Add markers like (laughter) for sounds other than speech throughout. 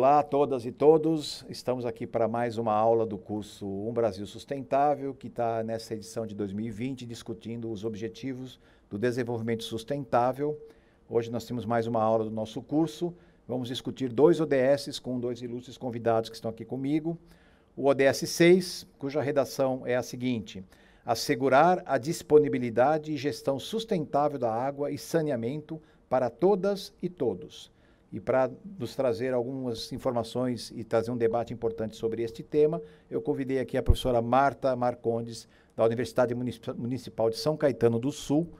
Olá a todas e todos, estamos aqui para mais uma aula do curso Um Brasil Sustentável, que está nessa edição de 2020 discutindo os objetivos do desenvolvimento sustentável. Hoje nós temos mais uma aula do nosso curso. Vamos discutir dois ODSs com dois ilustres convidados que estão aqui comigo. O ODS 6, cuja redação é a seguinte: assegurar a disponibilidade e gestão sustentável da água e saneamento para todas e todos e para nos trazer algumas informações e trazer um debate importante sobre este tema, eu convidei aqui a professora Marta Marcondes, da Universidade Municipal de São Caetano do Sul.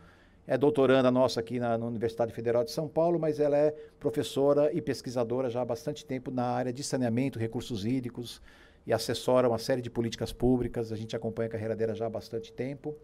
É doutoranda nossa aqui na, na Universidade Federal de São Paulo, mas ela é professora e pesquisadora já há bastante tempo na área de saneamento, recursos hídricos e assessora uma série de políticas públicas. A gente acompanha a carreira dela já há bastante tempo.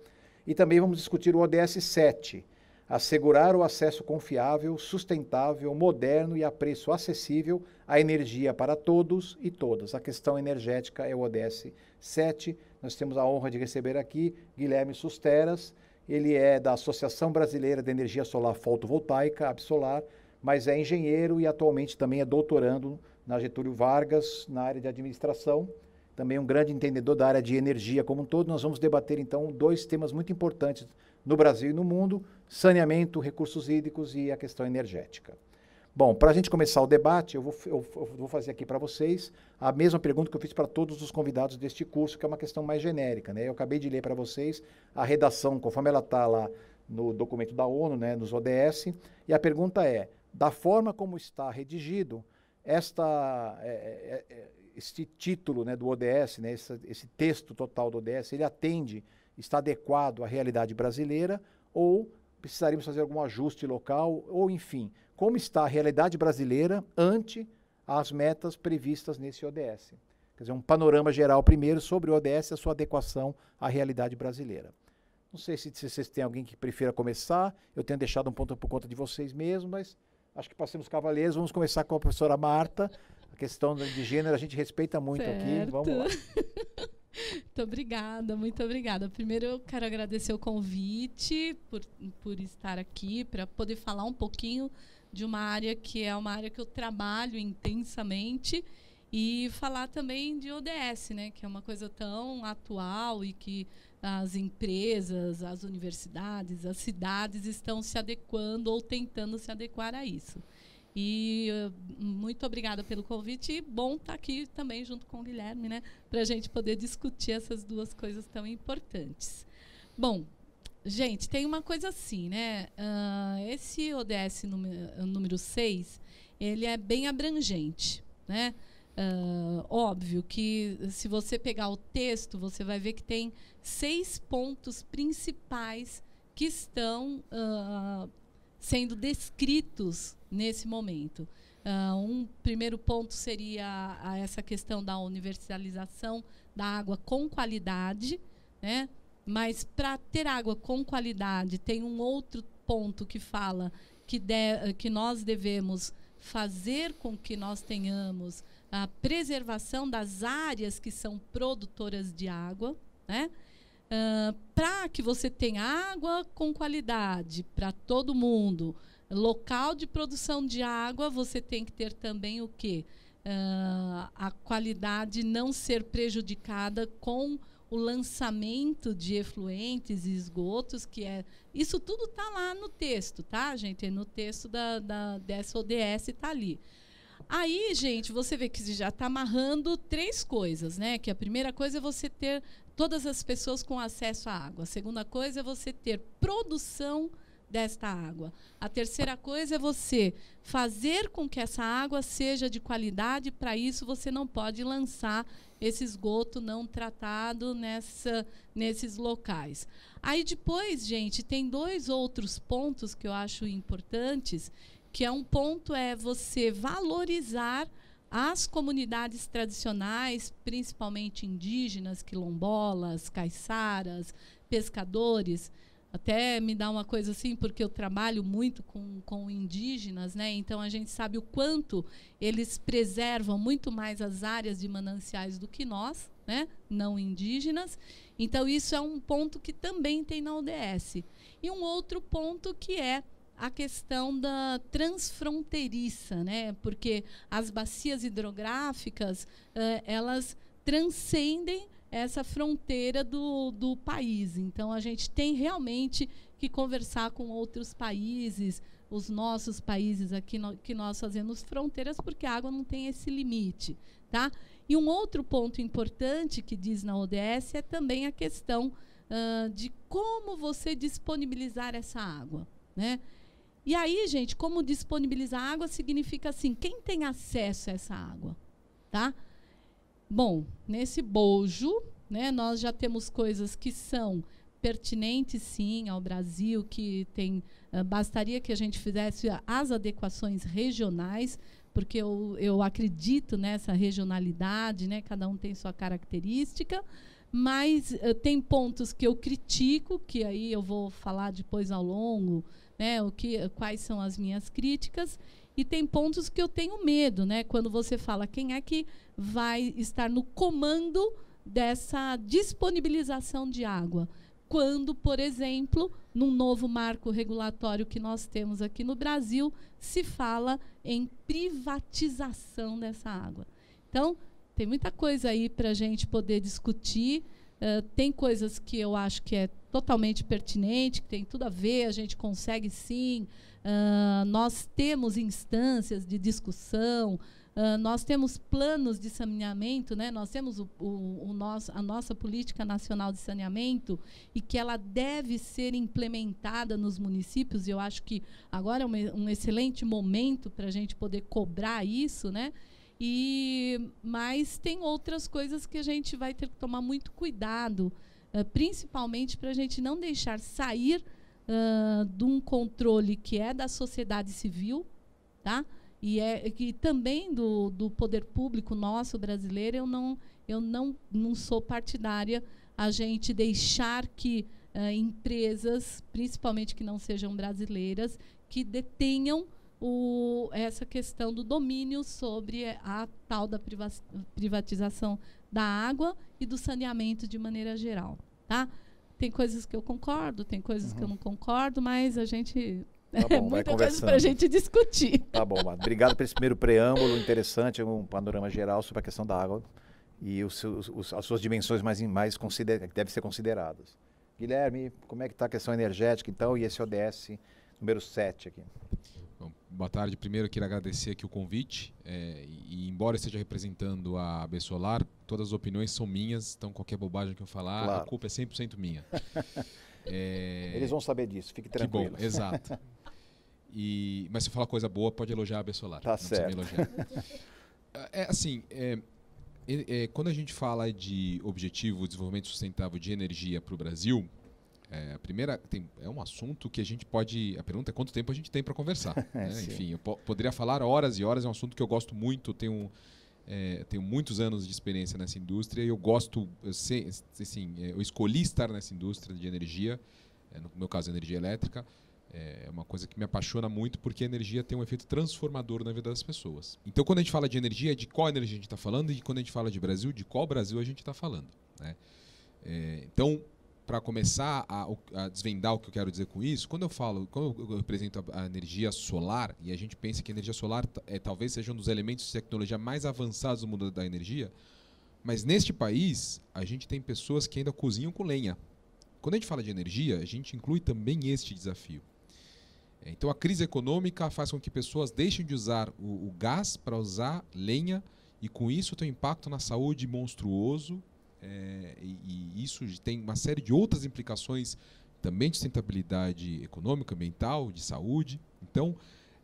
E também vamos discutir o ODS 7, assegurar o acesso confiável, sustentável, moderno e a preço acessível à energia para todos e todas. A questão energética é o ODS 7. Nós temos a honra de receber aqui Guilherme Susteras. Ele é da Associação Brasileira de Energia Solar Fotovoltaica, Absolar, mas é engenheiro e atualmente também é doutorando na Getúlio Vargas, na área de administração também um grande entendedor da área de energia como um todo. Nós vamos debater então dois temas muito importantes no Brasil e no mundo, saneamento, recursos hídricos e a questão energética. Bom, para a gente começar o debate, eu vou, eu, eu vou fazer aqui para vocês a mesma pergunta que eu fiz para todos os convidados deste curso, que é uma questão mais genérica. Né? Eu acabei de ler para vocês a redação, conforme ela está lá no documento da ONU, né, nos ODS, e a pergunta é: da forma como está redigido, esta, é, é, é este título né, do ODS, né, esse, esse texto total do ODS, ele atende está adequado à realidade brasileira ou precisaríamos fazer algum ajuste local, ou enfim, como está a realidade brasileira ante as metas previstas nesse ODS. Quer dizer, um panorama geral primeiro sobre o ODS e a sua adequação à realidade brasileira. Não sei se, se vocês têm alguém que prefira começar, eu tenho deixado um ponto por conta de vocês mesmos, mas acho que passemos cavaleiros, vamos começar com a professora Marta. A questão de gênero a gente respeita muito certo. aqui, vamos lá. (laughs) Muito obrigada, muito obrigada. Primeiro eu quero agradecer o convite por, por estar aqui, para poder falar um pouquinho de uma área que é uma área que eu trabalho intensamente e falar também de ODS, né, que é uma coisa tão atual e que as empresas, as universidades, as cidades estão se adequando ou tentando se adequar a isso. E hum, muito obrigada pelo convite e bom estar tá aqui também junto com o Guilherme, né, para a gente poder discutir essas duas coisas tão importantes. Bom, gente, tem uma coisa assim, né? Uh, esse ODS número, 6, ele é bem abrangente, né? Uh, óbvio que se você pegar o texto, você vai ver que tem seis pontos principais que estão uh, sendo descritos nesse momento. Uh, um primeiro ponto seria a, a essa questão da universalização da água com qualidade, né? Mas para ter água com qualidade, tem um outro ponto que fala que, de, que nós devemos fazer com que nós tenhamos a preservação das áreas que são produtoras de água, né? Uh, ah, para que você tenha água com qualidade para todo mundo, local de produção de água, você tem que ter também o quê? Uh, a qualidade não ser prejudicada com o lançamento de efluentes e esgotos, que é. Isso tudo está lá no texto, tá, gente? É no texto da, da, dessa ODS está ali. Aí, gente, você vê que já está amarrando três coisas, né? Que a primeira coisa é você ter todas as pessoas com acesso à água. A segunda coisa é você ter produção desta água. A terceira coisa é você fazer com que essa água seja de qualidade, para isso você não pode lançar esse esgoto não tratado nessa, nesses locais. Aí depois, gente, tem dois outros pontos que eu acho importantes, que é um ponto é você valorizar as comunidades tradicionais, principalmente indígenas, quilombolas, caiçaras, pescadores, até me dá uma coisa assim, porque eu trabalho muito com, com indígenas, né? Então a gente sabe o quanto eles preservam muito mais as áreas de mananciais do que nós, né? Não indígenas. Então isso é um ponto que também tem na ODS E um outro ponto que é a questão da transfronteiriça, né? Porque as bacias hidrográficas, eh, elas transcendem essa fronteira do, do país. Então, a gente tem realmente que conversar com outros países, os nossos países aqui no, que nós fazemos fronteiras, porque a água não tem esse limite. Tá? E um outro ponto importante que diz na ODS é também a questão uh, de como você disponibilizar essa água. Né? E aí, gente, como disponibilizar água significa assim, quem tem acesso a essa água? Tá? Bom, nesse bojo, né, nós já temos coisas que são pertinentes, sim, ao Brasil, que tem ah, bastaria que a gente fizesse as adequações regionais, porque eu, eu acredito nessa regionalidade, né, cada um tem sua característica, mas uh, tem pontos que eu critico, que aí eu vou falar depois ao longo, né, o que, quais são as minhas críticas, e tem pontos que eu tenho medo, né? Quando você fala quem é que vai estar no comando dessa disponibilização de água. Quando, por exemplo, num novo marco regulatório que nós temos aqui no Brasil, se fala em privatização dessa água. Então, tem muita coisa aí para a gente poder discutir. Uh, tem coisas que eu acho que é totalmente pertinente, que tem tudo a ver, a gente consegue sim. Uh, nós temos instâncias de discussão, uh, nós temos planos de saneamento, né? nós temos o, o, o nosso, a nossa política nacional de saneamento e que ela deve ser implementada nos municípios. E eu acho que agora é um, um excelente momento para a gente poder cobrar isso, né? E, mas tem outras coisas que a gente vai ter que tomar muito cuidado eh, principalmente para a gente não deixar sair uh, de um controle que é da sociedade civil, tá? E é que também do, do poder público nosso brasileiro eu não eu não, não sou partidária a gente deixar que uh, empresas, principalmente que não sejam brasileiras, que detenham o, essa questão do domínio sobre a tal da privatização da água e do saneamento de maneira geral. Tá? Tem coisas que eu concordo, tem coisas uhum. que eu uhum. não concordo, mas a gente Tá (laughs) é bom, Muita coisa para a gente discutir. Tá bom, Obrigado por esse primeiro preâmbulo interessante, um panorama geral sobre a questão da água e os, os, as suas dimensões mais, mais consider, que devem ser consideradas. Guilherme, como é que está a questão energética, então, e esse ODS número 7 aqui? Bom, boa tarde. Primeiro, queria agradecer aqui o convite. É, e, embora esteja representando a AB Solar, todas as opiniões são minhas, então qualquer bobagem que eu falar, claro. a culpa é 100% minha. (laughs) é... Eles vão saber disso, fique tranquilo. Que bom, exato. (laughs) E, mas se falar coisa boa, pode elogiar a AB Solar. Tá não certo. É, é assim, é, é, é, quando a gente fala de objetivo de desenvolvimento sustentável de energia para o Brasil, é, a primeira tem, é um assunto que a gente pode. A pergunta é quanto tempo a gente tem para conversar. (laughs) É, né? Enfim, eu po poderia falar horas e horas, é um assunto que eu gosto muito, tenho, é, tenho muitos anos de experiência nessa indústria e eu gosto, eu sei, assim, é, eu escolhi estar nessa indústria de energia, é, no meu caso, energia elétrica. É, é uma coisa que me apaixona muito porque a energia tem um efeito transformador na vida das pessoas. Então, quando a gente fala de energia, de qual energia a gente está falando e quando a gente fala de Brasil, de qual Brasil a gente está falando. Né? É, então, para começar a, a, desvendar o que eu quero dizer com isso, quando eu falo, quando eu represento a, a energia solar, e a gente pensa que a energia solar é, talvez seja um dos elementos de tecnologia mais avançados do mundo da energia, mas neste país a gente tem pessoas que ainda cozinham com lenha. Quando a gente fala de energia, a gente inclui também este desafio. É, então a crise econômica faz com que pessoas deixem de usar o, o gás para usar lenha, e com isso tem um impacto na saúde monstruoso, é, e, isso tem uma série de outras implicações também de sustentabilidade econômica, ambiental, de saúde. Então,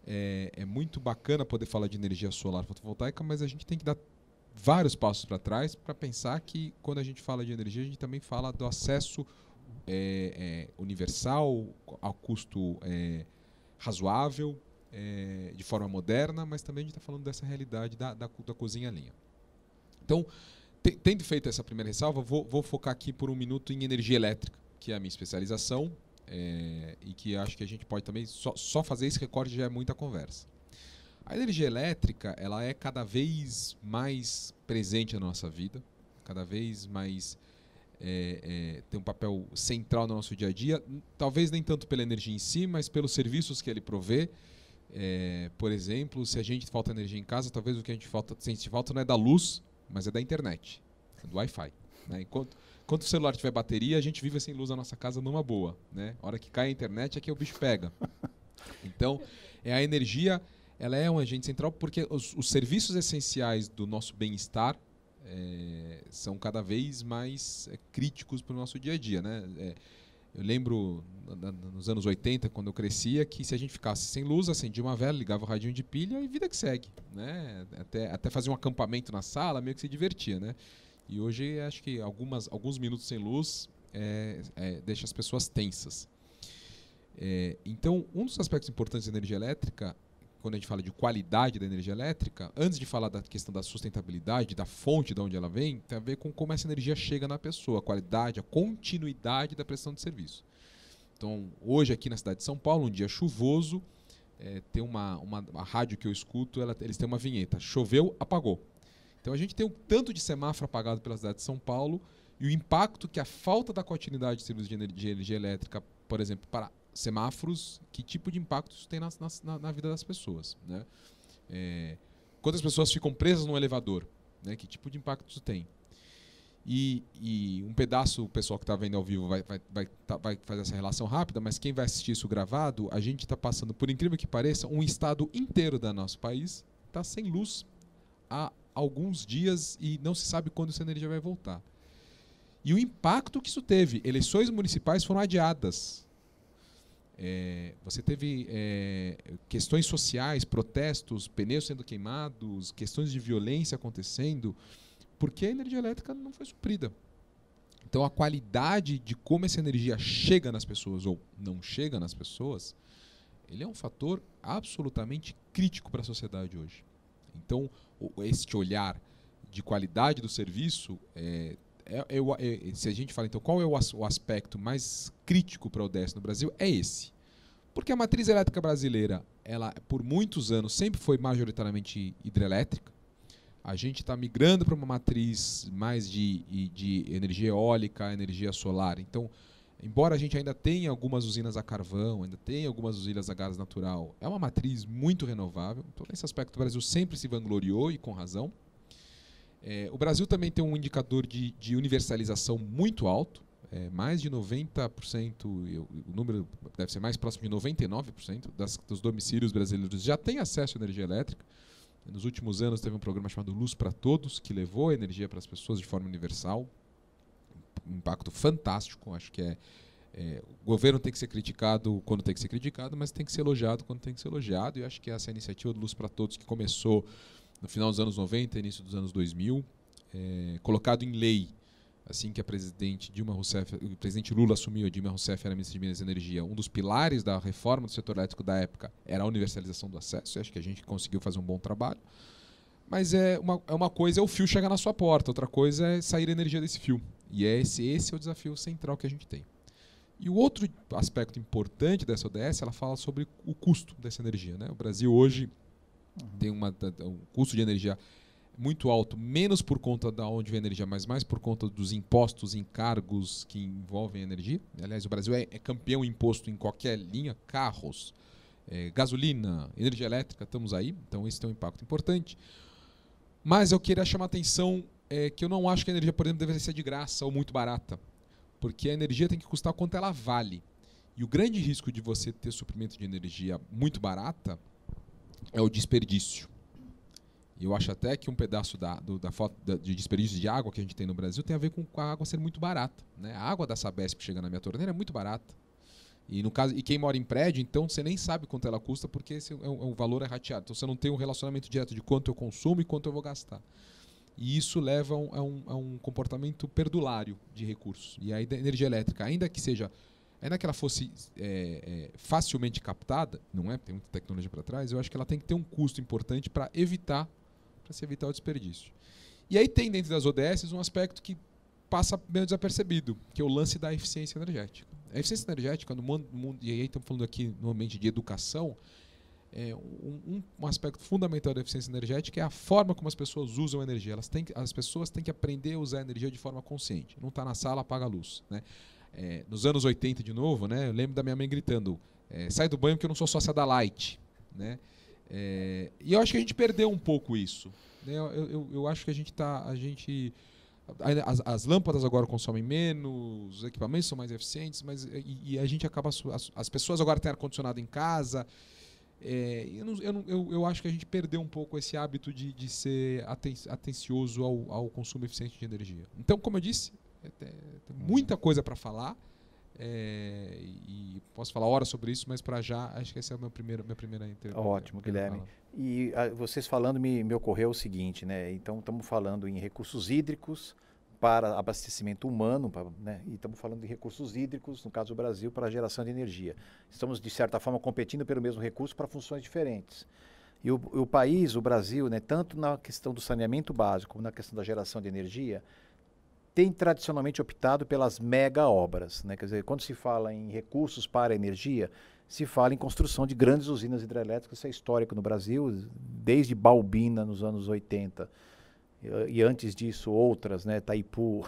é, é, muito bacana poder falar de energia solar fotovoltaica, mas a gente tem que dar vários passos para trás para pensar que quando a gente fala de energia, a gente também fala do acesso é, é, universal, ao custo é, razoável, é, de forma moderna, mas também a gente está falando dessa realidade da, da, da cozinha-linha. Então, tendo feito essa primeira ressalva, vou, vou, focar aqui por um minuto em energia elétrica, que é a minha especialização é, e que acho que a gente pode também só, só fazer esse recorte já é muita conversa. A energia elétrica ela é cada vez mais presente na nossa vida, cada vez mais é, é, tem um papel central no nosso dia a dia. Talvez nem tanto pela energia em si, mas pelos serviços que ele provê. É, por exemplo, se a gente falta energia em casa, talvez o que a gente falta, se a gente falta não é da luz, mas é da internet, é do Wi-Fi. Né? Enquanto, enquanto o celular tiver bateria, a gente vive sem luz na nossa casa numa boa. Né? A hora que cai a internet é que o bicho pega. (laughs) Então, é a energia, ela é um agente central porque os, os serviços essenciais do nosso bem-estar é, são cada vez mais é, críticos para o nosso dia a dia. Né? É, eu lembro nos anos 80, quando eu crescia, que se a gente ficasse sem luz, acendia uma vela, ligava o radinho de pilha e vida que segue. Né? Até, até fazer um acampamento na sala, meio que se divertia. Né? E hoje acho que algumas, alguns minutos sem luz é, é, deixa as pessoas tensas. É, então, um dos aspectos importantes da energia elétrica quando a gente fala de qualidade da energia elétrica, antes de falar da questão da sustentabilidade, da fonte de onde ela vem, tem a ver com como essa energia chega na pessoa, a qualidade, a continuidade da prestação de serviço. Então, hoje aqui na cidade de São Paulo, um dia chuvoso, é, tem uma, uma, uma, rádio que eu escuto, ela, eles têm uma vinheta, choveu, apagou. Então a gente tem um tanto de semáforo apagado pela cidade de São Paulo e o impacto que a falta da continuidade de serviço de energia, de energia elétrica, por exemplo, para semáforos, que tipo de impacto isso tem na, na, na vida das pessoas. Né? É, quantas pessoas ficam presas num elevador? Né? Que tipo de impacto isso tem? E, e um pedaço, o pessoal que está vendo ao vivo vai, vai, vai, tá, vai fazer essa relação rápida, mas quem vai assistir isso gravado, a gente está passando, por incrível que pareça, um estado inteiro do nosso país está sem luz há alguns dias e não se sabe quando essa energia vai voltar. E o impacto que isso teve. Eleições municipais foram adiadas é, você teve é, questões sociais, protestos, pneus sendo queimados, questões de violência acontecendo, porque a energia elétrica não foi suprida. Então, a qualidade de como essa energia chega nas pessoas ou não chega nas pessoas, ele é um fator absolutamente crítico para a sociedade hoje. Então, este olhar de qualidade do serviço é, é, é, é, se a gente fala, então, qual é o, o aspecto mais crítico para o ODS no Brasil? É esse. Porque a matriz elétrica brasileira, ela por muitos anos sempre foi majoritariamente hidrelétrica. A gente está migrando para uma matriz mais de, de energia eólica, energia solar. Então, embora a gente ainda tenha algumas usinas a carvão, ainda tenha algumas usinas a gás natural, é uma matriz muito renovável. Então, nesse aspecto, o Brasil sempre se vangloriou e com razão. É, o Brasil também tem um indicador de, de universalização muito alto, é, mais de 90%, eu, o número deve ser mais próximo de 99% das, dos domicílios brasileiros já têm acesso à energia elétrica. Nos últimos anos teve um programa chamado Luz para Todos, que levou a energia para as pessoas de forma universal. Um impacto fantástico, acho que é, é, o governo tem que ser criticado quando tem que ser criticado, mas tem que ser elogiado quando tem que ser elogiado. E acho que essa é iniciativa do Luz para Todos, que começou no final dos anos 90, início dos anos 2000, é, colocado em lei assim que a presidente Dilma Rousseff, o presidente Lula assumiu, a Dilma Rousseff era ministra de Minas e Energia, um dos pilares da reforma do setor elétrico da época era a universalização do acesso, e acho que a gente conseguiu fazer um bom trabalho. Mas é uma, é uma coisa é o fio chegar na sua porta, outra coisa é sair a energia desse fio. E é esse, esse é o desafio central que a gente tem. E o outro aspecto importante dessa ODS, ela fala sobre o custo dessa energia. Né? O Brasil hoje Uhum. Tem uma, um custo de energia muito alto, menos por conta da onde vem a energia, mas mais por conta dos impostos, encargos que envolvem energia. Aliás, o Brasil é, é campeão imposto em qualquer linha, carros, é, gasolina, energia elétrica, estamos aí, então esse tem um impacto importante. Mas eu queria chamar a atenção é, que eu não acho que a energia, por exemplo, deveria ser de graça ou muito barata, porque a energia tem que custar quanto ela vale. E o grande risco de você ter suprimento de energia muito barata é o desperdício. eu acho até que um pedaço da, do, da foto da, de desperdício de água que a gente tem no Brasil tem a ver com a água ser muito barata. Né? A água da Sabesp que chega na minha torneira é muito barata. E, no caso, e quem mora em prédio, então você nem sabe quanto ela custa, porque esse é um, é um valor é rateado. Então você não tem um relacionamento direto de quanto eu consumo e quanto eu vou gastar. E isso leva a um, a um, a um comportamento perdulário de recursos. E a energia elétrica, ainda que seja ainda é, é que ela fosse é, é, facilmente captada, não é? Tem muita tecnologia para trás, eu acho que ela tem que ter um custo importante para evitar, para se evitar o desperdício. E aí tem dentro das ODS um aspecto que passa meio desapercebido, que é o lance da eficiência energética. A eficiência energética, no mundo, no mundo e aí estamos falando aqui no ambiente de educação, é, um, um, aspecto fundamental da eficiência energética é a forma como as pessoas usam a energia. Elas têm, as pessoas têm que aprender a usar a energia de forma consciente. Não está na sala, apaga a luz. Né? É, nos anos 80 de novo, né? Eu lembro da minha mãe gritando: é, sai do banho porque eu não sou sócia da Light, né? É, e eu acho que a gente perdeu um pouco isso. Né? Eu, eu, eu, acho que a gente está, a gente as, as, lâmpadas agora consomem menos, os equipamentos são mais eficientes, mas e, e a gente acaba as, as pessoas agora têm ar condicionado em casa. É, eu, não, eu, não, eu, eu, acho que a gente perdeu um pouco esse hábito de, de ser aten, atencioso ao, ao consumo eficiente de energia. Então, como eu disse, é, tem, muita coisa para falar. É, e posso falar horas sobre isso, mas para já acho que essa é a minha primeira, minha primeira entrevista. Ótimo, Guilherme. E a, ah, vocês falando me, me ocorreu o seguinte, né? Então estamos falando em recursos hídricos para abastecimento humano, pra, né? E estamos falando de recursos hídricos, no caso do Brasil, para geração de energia. Estamos de certa forma competindo pelo mesmo recurso para funções diferentes. E o, o país, o Brasil, né? Tanto na questão do saneamento básico como na questão da geração de energia tem tradicionalmente optado pelas mega obras. Né? Quer dizer, quando se fala em recursos para energia, se fala em construção de grandes usinas hidrelétricas, isso é histórico no Brasil, desde Balbina nos anos 80 e antes disso outras, né, Taipu,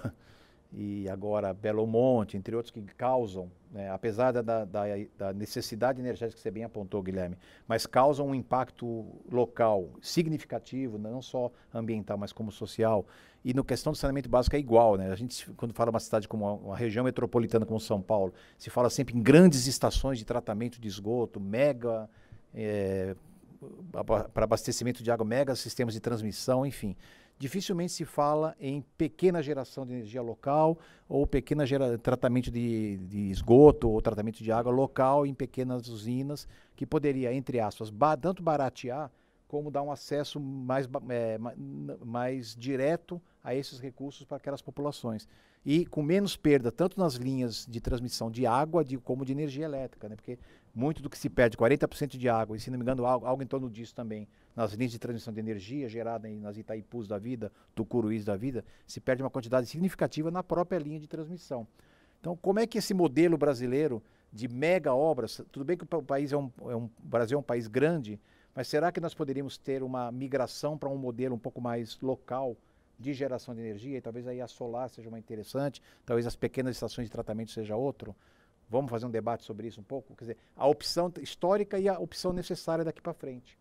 e agora Belo Monte, entre outros que causam, né, apesar da, da, da, necessidade energética que você bem apontou, Guilherme, mas causam um impacto local significativo, não só ambiental, mas como social. E no questão do saneamento básico é igual, né? A gente, quando fala uma cidade como uma, uma região metropolitana como São Paulo, se fala sempre em grandes estações de tratamento de esgoto, mega... É, para abastecimento de água, mega sistemas de transmissão, enfim dificilmente se fala em pequena geração de energia local ou pequena gera, tratamento de, de esgoto ou tratamento de água local em pequenas usinas que poderia, entre aspas, ba tanto baratear como dar um acesso mais, é, mais direto a esses recursos para aquelas populações. E com menos perda, tanto nas linhas de transmissão de água de, como de energia elétrica, né? porque muito do que se perde, 40% de água, e se não me engano, algo, algo em torno disso também, nas linhas de transmissão de energia gerada nas Itaipus da vida, Tucuruís da vida, se perde uma quantidade significativa na própria linha de transmissão. Então, como é que esse modelo brasileiro de mega obras, tudo bem que o país é um, é um o Brasil é um país grande, mas será que nós poderíamos ter uma migração para um modelo um pouco mais local de geração de energia? E talvez aí a solar seja uma interessante, talvez as pequenas estações de tratamento seja outro. Vamos fazer um debate sobre isso um pouco? Quer dizer, a opção histórica e a opção necessária daqui para frente.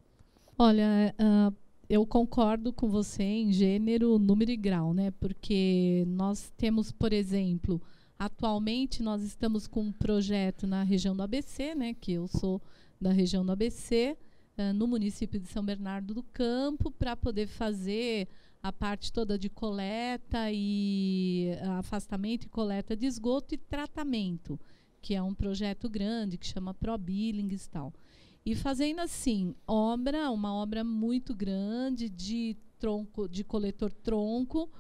Olha, uh, eu concordo com você em gênero, número e grau, né? Porque nós temos, por exemplo, atualmente nós estamos com um projeto na região do ABC, né? Que eu sou da região do ABC, uh, ah, no município de São Bernardo do Campo, para poder fazer a parte toda de coleta e ah, afastamento e coleta de esgoto e tratamento que é um projeto grande que chama ProBillings e tal. E fazendo assim, obra, uma obra muito grande de tronco, de coletor tronco,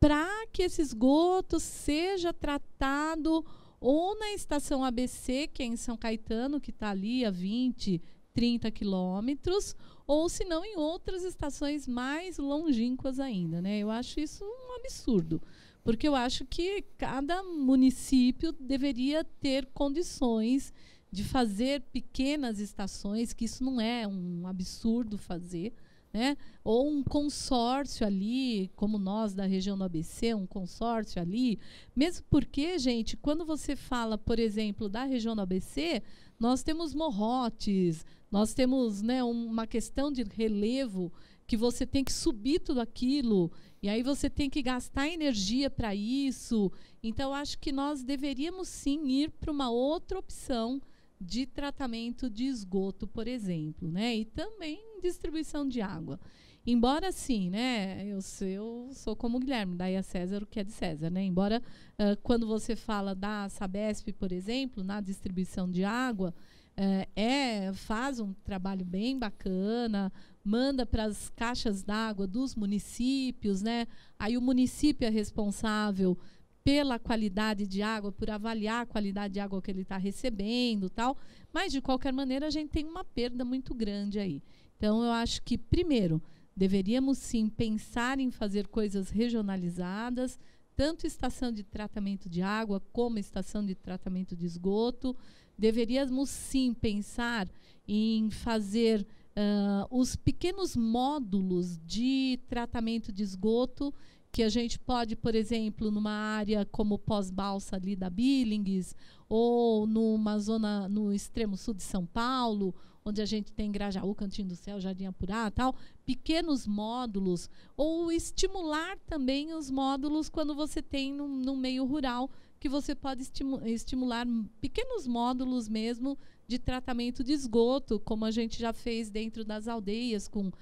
para que esse esgoto seja tratado ou na estação ABC, que é em São Caetano, que está ali a 20, 30 quilômetros, ou se não em outras estações mais longínquas ainda. Né? Eu acho isso um absurdo. Porque eu acho que cada município deveria ter condições de fazer pequenas estações, que isso não é um absurdo fazer, né? ou um consórcio ali, como nós da região do ABC, um consórcio ali. Mesmo porque, gente, quando você fala, por exemplo, da região do ABC, nós temos morrotes, nós temos né, uma questão de relevo que você tem que subir tudo aquilo e aí você tem que gastar energia para isso. Então acho que nós deveríamos sim ir para uma outra opção de tratamento de esgoto, por exemplo, né? E também distribuição de água. Embora sim, né? Eu, eu sou como o Guilherme, daí a César o que é de César, né? Embora uh, quando você fala da Sabesp, por exemplo, na distribuição de água, uh, é faz um trabalho bem bacana, manda para as caixas d'água dos municípios, né? Aí o município é responsável pela qualidade de água, por avaliar a qualidade de água que ele está recebendo, tal. Mas de qualquer maneira a gente tem uma perda muito grande aí. Então eu acho que primeiro deveríamos sim pensar em fazer coisas regionalizadas, tanto estação de tratamento de água como estação de tratamento de esgoto. Deveríamos sim pensar em fazer Uh, os pequenos módulos de tratamento de esgoto que a gente pode, por exemplo, numa área como pós-balsa ali da Billings, ou numa zona no extremo sul de São Paulo, onde a gente tem Grajaú, Cantinho do Céu, Jardim Apurá, tal, pequenos módulos, ou estimular também os módulos quando você tem no meio rural, que você pode estimular pequenos módulos mesmo de tratamento de esgoto, como a gente já fez dentro das aldeias, com, uh,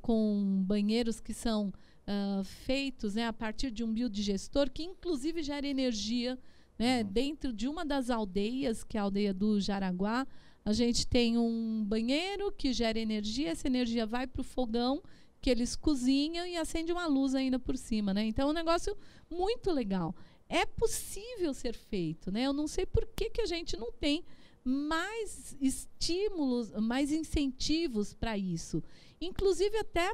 com banheiros que são uh, feitos né, a partir de um biodigestor, que inclusive gera energia. Né? Uhum. Dentro de uma das aldeias, que é a aldeia do Jaraguá, a gente tem um banheiro que gera energia, essa energia vai para o fogão que eles cozinham e acende uma luz ainda por cima, né? Então é um negócio muito legal. É possível ser feito, né? Eu não sei por que, que a gente não tem mais estímulos, mais incentivos para isso. Inclusive até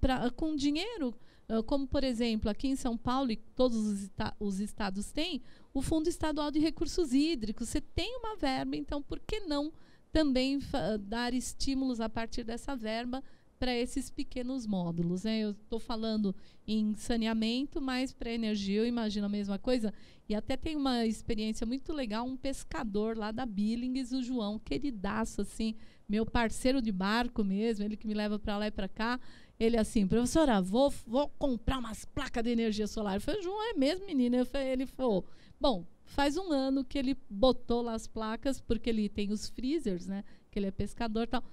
para com dinheiro, ah, como por exemplo, aqui em São Paulo, e todos os, os estados têm, o Fundo Estadual de Recursos Hídricos. Você tem uma verba, então por que não também dar estímulos a partir dessa verba para esses pequenos módulos. Né? Eu estou falando em saneamento, mas para energia eu imagino a mesma coisa. E até tem uma experiência muito legal, um pescador lá da Billings, o João, queridaço, assim, meu parceiro de barco mesmo, ele que me leva para lá e para cá. Ele assim, professora, vou, vou comprar umas placas de energia solar. Eu falei, João, é mesmo, menina? Falei, ele falou, bom, faz um ano que ele botou lá as placas, porque ele tem os freezers, né? Que ele é pescador e tal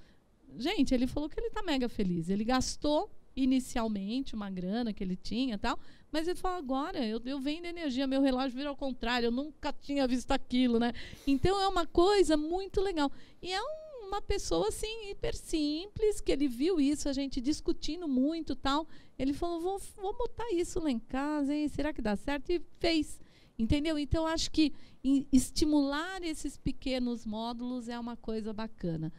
Gente, ele falou que ele está mega feliz. Ele gastou inicialmente uma grana que ele tinha tal, mas ele falou, agora eu, eu vendo energia, meu relógio vira ao contrário, eu nunca tinha visto aquilo, né? Então é uma coisa muito legal. E é um, uma pessoa, assim, hiper simples, que ele viu isso, a gente discutindo muito tal. Ele falou, vou, vou botar isso lá em casa, hein? Será que dá certo? E fez. Entendeu? Então, acho que estimular esses pequenos módulos é uma coisa bacana.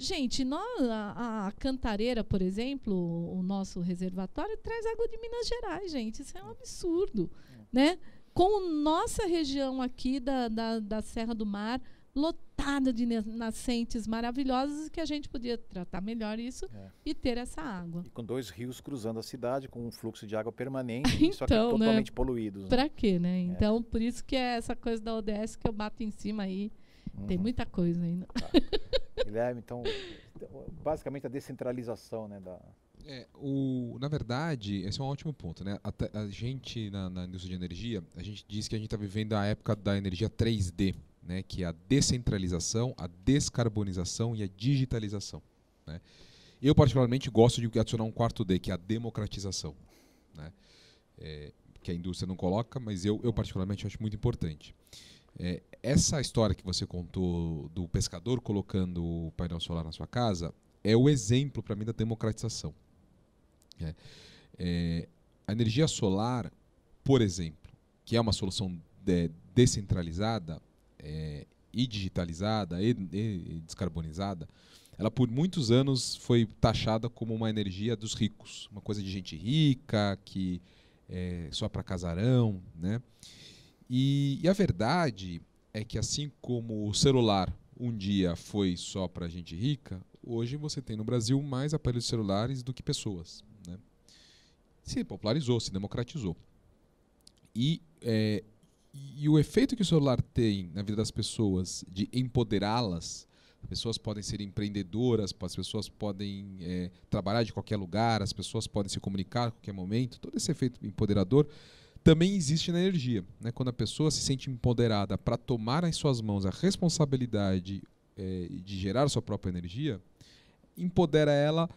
Gente, nós, a, a, Cantareira, por exemplo, o nosso reservatório, traz água de Minas Gerais, gente. Isso é um absurdo. É. Né? Com nossa região aqui da, da, da Serra do Mar, lotada de nascentes maravilhosas, que a gente podia tratar melhor isso é. e ter essa água. E com dois rios cruzando a cidade, com um fluxo de água permanente, então, (laughs) só que então, né? totalmente poluídos. Né? Para quê, né? É. Então, por isso que é essa coisa da ODS que eu bato em cima aí. Uhum. Tem muita coisa ainda. Tá. Guilherme. Então, basicamente a descentralização, né? Da... É, o, na verdade, esse é um ótimo ponto, né? A, a gente, na, na indústria de energia, a gente diz que a gente está vivendo a época da energia 3D, né? Que é a descentralização, a descarbonização e a digitalização, né? Eu, particularmente, gosto de adicionar um quarto D, que é a democratização, né? É, que a indústria não coloca, mas eu, eu particularmente acho muito importante. É, essa história que você contou do pescador colocando o painel solar na sua casa é o exemplo para mim da democratização. É, é, a energia solar, por exemplo, que é uma solução de, descentralizada é, e digitalizada e, e, descarbonizada, ela por muitos anos foi taxada como uma energia dos ricos, uma coisa de gente rica que é, só para casarão, né? E, e, a verdade é que assim como o celular um dia foi só para gente rica, hoje você tem no Brasil mais aparelhos celulares do que pessoas. Né? Se popularizou, se democratizou. E, é, e o efeito que o celular tem na vida das pessoas de empoderá-las, as pessoas podem ser empreendedoras, as pessoas podem é, trabalhar de qualquer lugar, as pessoas podem se comunicar a qualquer momento, todo esse efeito empoderador também existe na energia. Né? Quando a pessoa se sente empoderada para tomar em suas mãos a responsabilidade é, de gerar sua própria energia, empodera ela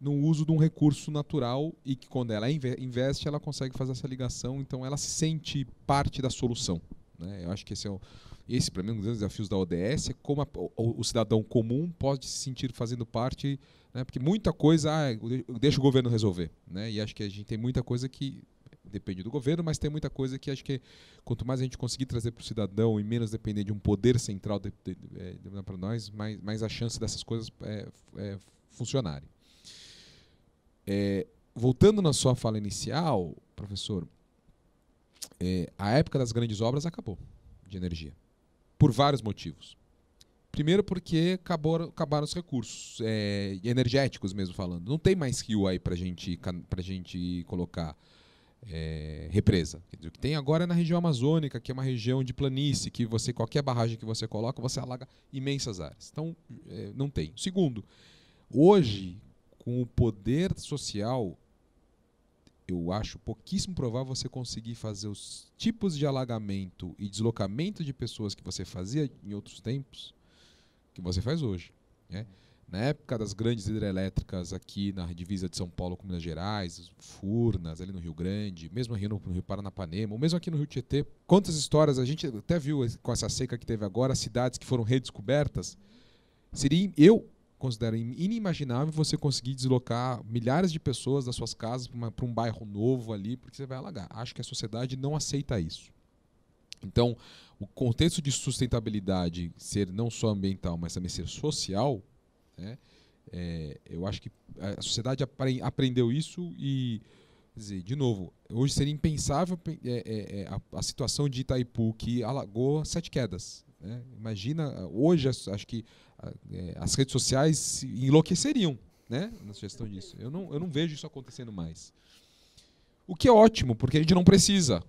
no uso de um recurso natural e que quando ela investe ela consegue fazer essa ligação, então ela se sente parte da solução. Né? Eu acho que esse é o, esse para mim é um dos grandes desafios da ODS é como a, o, o, cidadão comum pode se sentir fazendo parte, né? porque muita coisa ah, deixa o governo resolver, né? E acho que a gente tem muita coisa que depende do governo, mas tem muita coisa que acho que quanto mais a gente conseguir trazer para o cidadão e menos depender de um poder central de, de, de, eh, para nós, mais, mais a chance dessas coisas é, é, funcionarem. É, voltando na sua fala inicial, professor, a época das grandes obras acabou de energia, por vários motivos. Primeiro porque acabou, acabaram os recursos energéticos mesmo falando. Não tem mais rio aí para gente, a gente colocar é, represa. O que tem agora é na região amazônica, que é uma região de planície, que você qualquer barragem que você coloca, você alaga imensas áreas. Então, é, não tem. Segundo, hoje, com o poder social, eu acho pouquíssimo provável você conseguir fazer os tipos de alagamento e deslocamento de pessoas que você fazia em outros tempos, que você faz hoje. Né? na época das grandes hidrelétricas aqui na divisa de São Paulo com Minas Gerais, Furnas, ali no Rio Grande, mesmo aqui no, no Rio Paranapanema, ou mesmo aqui no Rio Tietê. Quantas histórias a gente até viu com essa seca que teve agora, cidades que foram redescobertas. Seria, eu considero inimaginável você conseguir deslocar milhares de pessoas das suas casas para um bairro novo ali, porque você vai alagar. Acho que a sociedade não aceita isso. Então, o contexto de sustentabilidade ser não só ambiental, mas também ser social, né? É, eu acho que a sociedade aprendeu isso e, dizer, de novo, hoje seria impensável é, é, é, a, a, situação de Itaipu que alagou sete quedas. Né? Imagina, hoje acho que é, as redes sociais enlouqueceriam né? na sugestão disso. Eu não, eu não vejo isso acontecendo mais. O que é ótimo, porque a gente não precisa.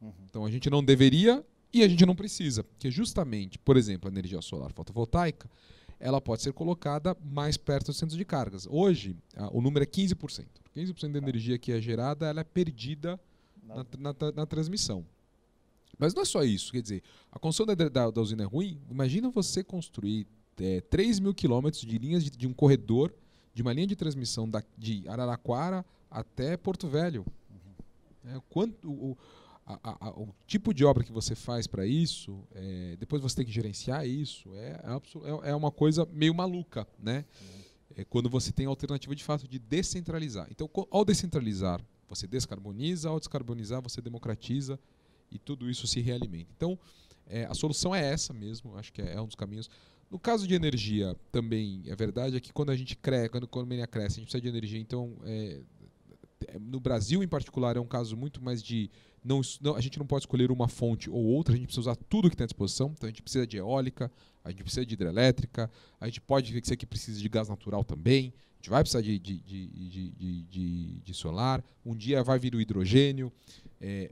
Uhum. Então a gente não deveria e a gente não precisa. Porque justamente, por exemplo, a energia solar fotovoltaica, ela pode ser colocada mais perto dos centros de cargas. Hoje, a, o número é 15%. 15% da tá. energia que é gerada ela é perdida na, na, na, na transmissão. Mas não é só isso. Quer dizer, a construção da, da, da usina é ruim. Imagina você construir é, 3 mil quilômetros de linhas de, de, um corredor, de uma linha de transmissão da, de Araraquara até Porto Velho. Uhum. É, quanto, o a, a, o tipo de obra que você faz para isso, é, depois você tem que gerenciar isso, é, é, é, é uma coisa meio maluca, né? Uhum. É quando você tem a alternativa de fato de descentralizar. Então, ao descentralizar, você descarboniza, ao descarbonizar, você democratiza e tudo isso se realimenta. Então, é, a solução é essa mesmo, acho que é, é, um dos caminhos. No caso de energia, também, a verdade é que quando a gente cresce, quando a economia cresce, a gente precisa de energia. Então, no Brasil em particular, é um caso muito mais de não, não, a gente não pode escolher uma fonte ou outra, a gente precisa usar tudo que tem à disposição. Então a gente precisa de eólica, a gente precisa de hidrelétrica, a gente pode ser que precisa de gás natural também, a gente vai precisar de, de, de, de, de solar, um dia vai vir o hidrogênio. É,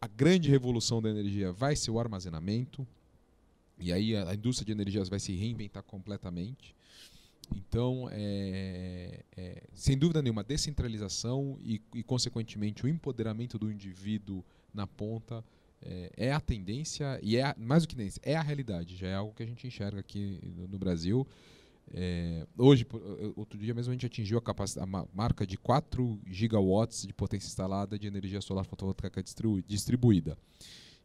a grande revolução da energia vai ser o armazenamento, e aí a, a indústria de energias vai se reinventar completamente. Então, é, é, sem dúvida nenhuma, a descentralização e, e, consequentemente, o empoderamento do indivíduo na ponta é, é a tendência e é a, mais do que tendência, é a realidade. Já é algo que a gente enxerga aqui no, no Brasil. É, hoje, outro dia mesmo, a gente atingiu a, a marca de 4 gigawatts de potência instalada de energia solar fotovoltaica distribuída.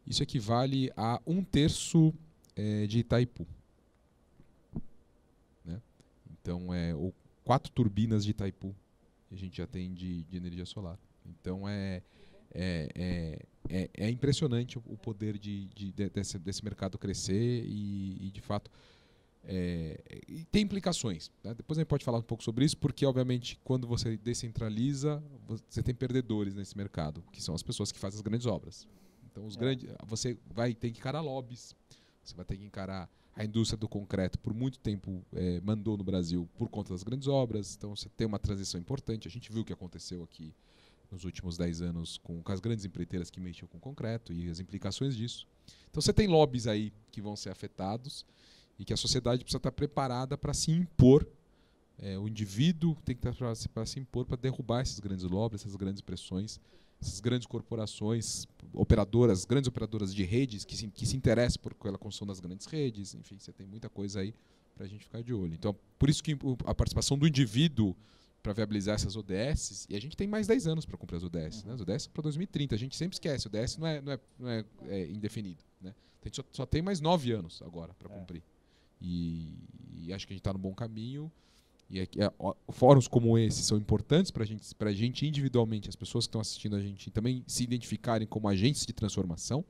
Isso equivale a um terço é, de Itaipu. Então, é, ou quatro turbinas de Itaipu a gente já tem de, de energia solar. Então, é, é, é, é, impressionante o poder de, de, de desse, desse mercado crescer e, e de fato, é, e tem implicações. Né? Depois a gente pode falar um pouco sobre isso, porque, obviamente, quando você descentraliza, você tem perdedores nesse mercado, que são as pessoas que fazem as grandes obras. Então, os é. grandes, você vai ter que encarar lobbies, você vai ter que encarar a indústria do concreto por muito tempo é, mandou no Brasil por conta das grandes obras, então você tem uma transição importante. A gente viu o que aconteceu aqui nos últimos 10 anos com, com, as grandes empreiteiras que mexiam com concreto e as implicações disso. Então você tem lobbies aí que vão ser afetados e que a sociedade precisa estar preparada para se impor. É, o indivíduo tem que estar para se impor para derrubar esses grandes lobbies, essas grandes pressões essas grandes corporações, operadoras, grandes operadoras de redes que se, que se interessem por aquela construção das grandes redes, enfim, você tem muita coisa aí para a gente ficar de olho. Então, por isso que a participação do indivíduo para viabilizar essas ODS, e a gente tem mais 10 anos para cumprir as ODS, né? as ODS são para 2030, a gente sempre esquece, ODS não é, não é, não é, é indefinido. Né? A gente só, só tem mais 9 anos agora para é. cumprir. E, e acho que a gente está no bom caminho. E é, fóruns como esse são importantes para gente, a gente individualmente, as pessoas que estão assistindo a gente também se identificarem como agentes de transformação.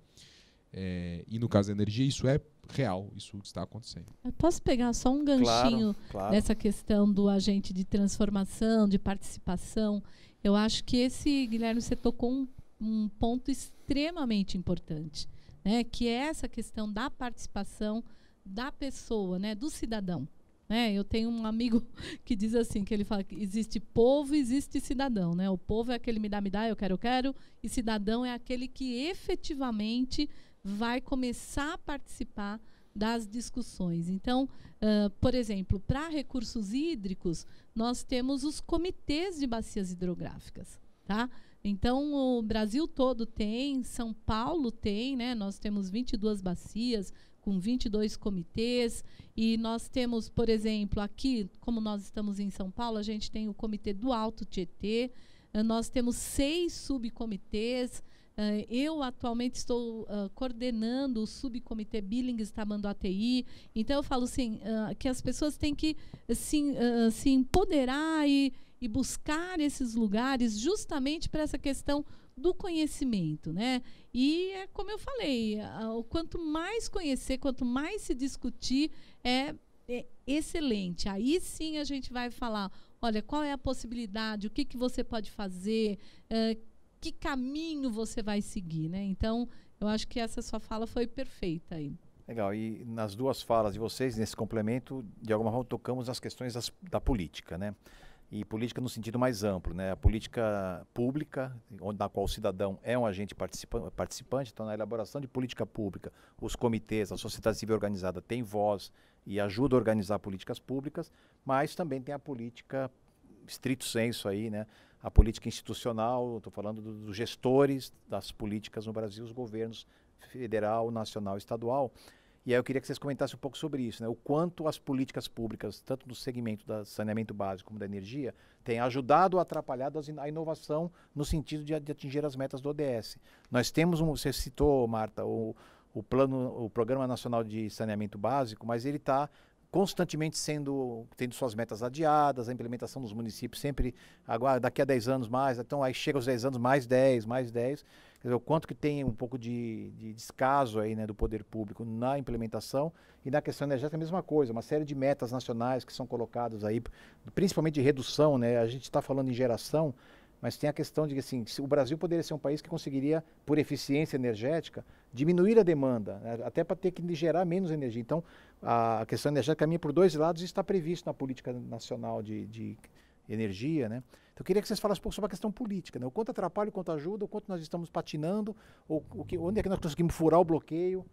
É, e no caso da energia, isso é real, isso está acontecendo. Eu posso pegar só um ganchinho claro, claro. nessa questão do agente de transformação, de participação? Eu acho que esse, Guilherme, você tocou um, um ponto extremamente importante, né? que é essa questão da participação da pessoa, né? do cidadão. Né? Eu tenho um amigo (laughs) que diz assim, que ele fala que existe povo, existe cidadão, né? O povo é aquele me dá, me dá, eu quero, eu quero, e cidadão é aquele que efetivamente vai começar a participar das discussões. Então, uh, por exemplo, para recursos hídricos, nós temos os comitês de bacias hidrográficas, tá? Então, o Brasil todo tem, São Paulo tem, né? Nós temos 22 bacias, com 22 comitês e nós temos, por exemplo, aqui, como nós estamos em São Paulo, a gente tem o Comitê do Alto Tietê, eh, nós temos seis subcomitês. Eh, eu atualmente estou coordenando o subcomitê Billings Tamanduá ATI Então eu falo assim, que as pessoas têm que assim, se empoderar e, e buscar esses lugares justamente para essa questão do conhecimento, né? E é como eu falei, o quanto mais conhecer, quanto mais se discutir, é, é excelente. Aí sim a gente vai falar, olha, qual é a possibilidade, o que, que você pode fazer, é, que caminho você vai seguir, né? Então, eu acho que essa sua fala foi perfeita aí. Legal, e nas duas falas de vocês, nesse complemento, de alguma forma tocamos as questões das, da política, né? e política no sentido mais amplo, né? A política pública, onde, na qual o cidadão é um agente participa participante, então na elaboração de política pública, os comitês, a sociedade civil organizada tem voz e ajuda a organizar políticas públicas, mas também tem a política estrito senso aí, né? A política institucional, estou falando dos do gestores das políticas no Brasil, os governos federal, nacional, estadual, e aí eu queria que vocês comentassem um pouco sobre isso, né? O quanto as políticas públicas, tanto no segmento do saneamento básico como da energia, têm ajudado ou atrapalhado a inovação no sentido de, de atingir as metas do ODS. Nós temos um, você citou, Marta, o, o plano, o Programa Nacional de Saneamento Básico, mas ele está constantemente sendo tendo suas metas adiadas, a implementação dos municípios sempre agora daqui a 10 anos mais, então aí chega aos 10 anos mais 10, mais 10. Quer dizer, o quanto que tem um pouco de, de descaso aí, né, do poder público na implementação e na questão energética é a mesma coisa, uma série de metas nacionais que são colocadas aí, principalmente de redução, né? A gente está falando em geração, mas tem a questão de que assim, o Brasil poderia ser um país que conseguiria, por eficiência energética, diminuir a demanda, né, até para ter que gerar menos energia. Então, a questão energética caminha por dois lados e está previsto na política nacional de, de energia. Né? Então, eu queria que vocês falassem um pouco sobre a questão política. Né? O quanto atrapalha, o quanto ajuda, o quanto nós estamos patinando, ou, o que, onde é que nós conseguimos furar o bloqueio.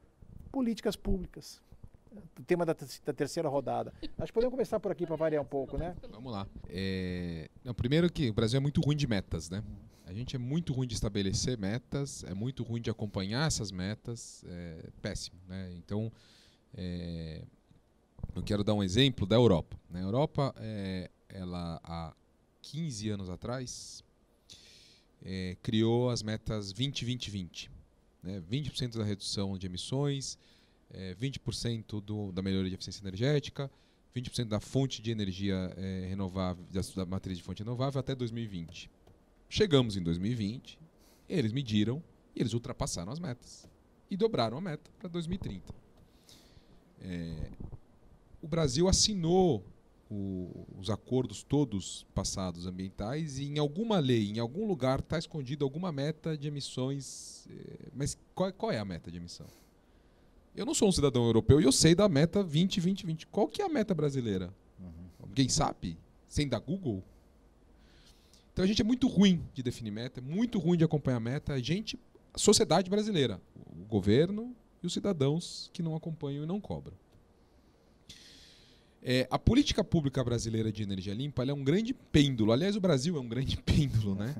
Políticas públicas o tema da, da, terceira rodada. Acho que podemos começar por aqui para variar um pouco, né? Vamos lá. É... Não, primeiro que o Brasil é muito ruim de metas, né? A gente é muito ruim de estabelecer metas, é muito ruim de acompanhar essas metas, é péssimo, né? Então, é... eu quero dar um exemplo da Europa. Na né? Europa, é... ela há 15 anos atrás é, criou as metas 20-20-20, né? 20% da redução de emissões, é, 20% do, da melhoria de eficiência energética, 20% da fonte de energia é, renovável, da, da matriz de fonte renovável até 2020. Chegamos em 2020, eles mediram e eles ultrapassaram as metas. E dobraram a meta para 2030. É, o Brasil assinou o, os acordos todos passados ambientais e em alguma lei, em algum lugar, está escondida alguma meta de emissões. É, mas qual, qual é a meta de emissão? Eu não sou um cidadão europeu e eu sei da meta 2020. Qual que é a meta brasileira? Uhum. Alguém sabe? Sem da Google? Então a gente é muito ruim de definir meta, é muito ruim de acompanhar meta. A gente, a sociedade brasileira, o governo e os cidadãos que não acompanham e não cobram. É, a política pública brasileira de energia limpa é um grande pêndulo. Aliás, o Brasil é um grande (laughs) pêndulo, né?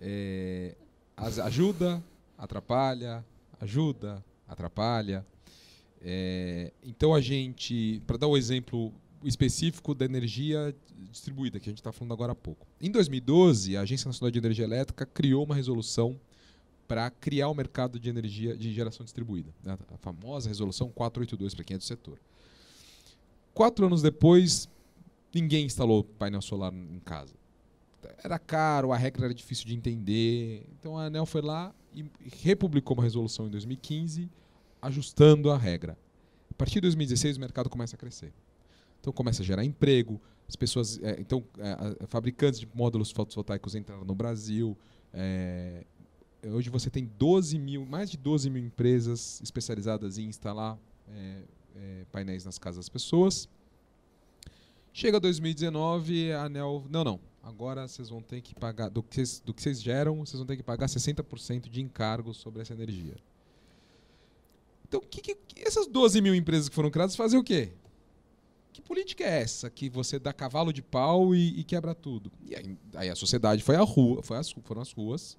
É, ajuda, atrapalha, ajuda, atrapalha. É, então a gente, para dar o um exemplo específico da energia distribuída, que a gente está falando agora há pouco. Em 2012, a Agência Nacional de Energia Elétrica criou uma resolução para criar o mercado de energia de geração distribuída, né? a famosa resolução 482 para quem é do setor. Quatro anos depois, ninguém instalou painel solar em casa. Era caro, a regra era difícil de entender. Então a ANEL foi lá e republicou uma resolução em 2015 ajustando a regra. A partir de 2016 o mercado começa a crescer. Então começa a gerar emprego, as pessoas, é, então é, fabricantes de módulos fotovoltaicos entraram no Brasil. É, hoje você tem 12 mil, mais de 12 mil empresas especializadas em instalar painéis nas casas das pessoas. Chega 2019, a Anel, não, não, agora vocês vão ter que pagar do que vocês, do que vocês geram, vocês vão ter que pagar 60% de encargo sobre essa energia. Então, que, que, essas 12 mil empresas que foram criadas fazem o quê? Que política é essa que você dá cavalo de pau e, e quebra tudo? E aí, aí, a sociedade foi à rua, foi foram às ruas.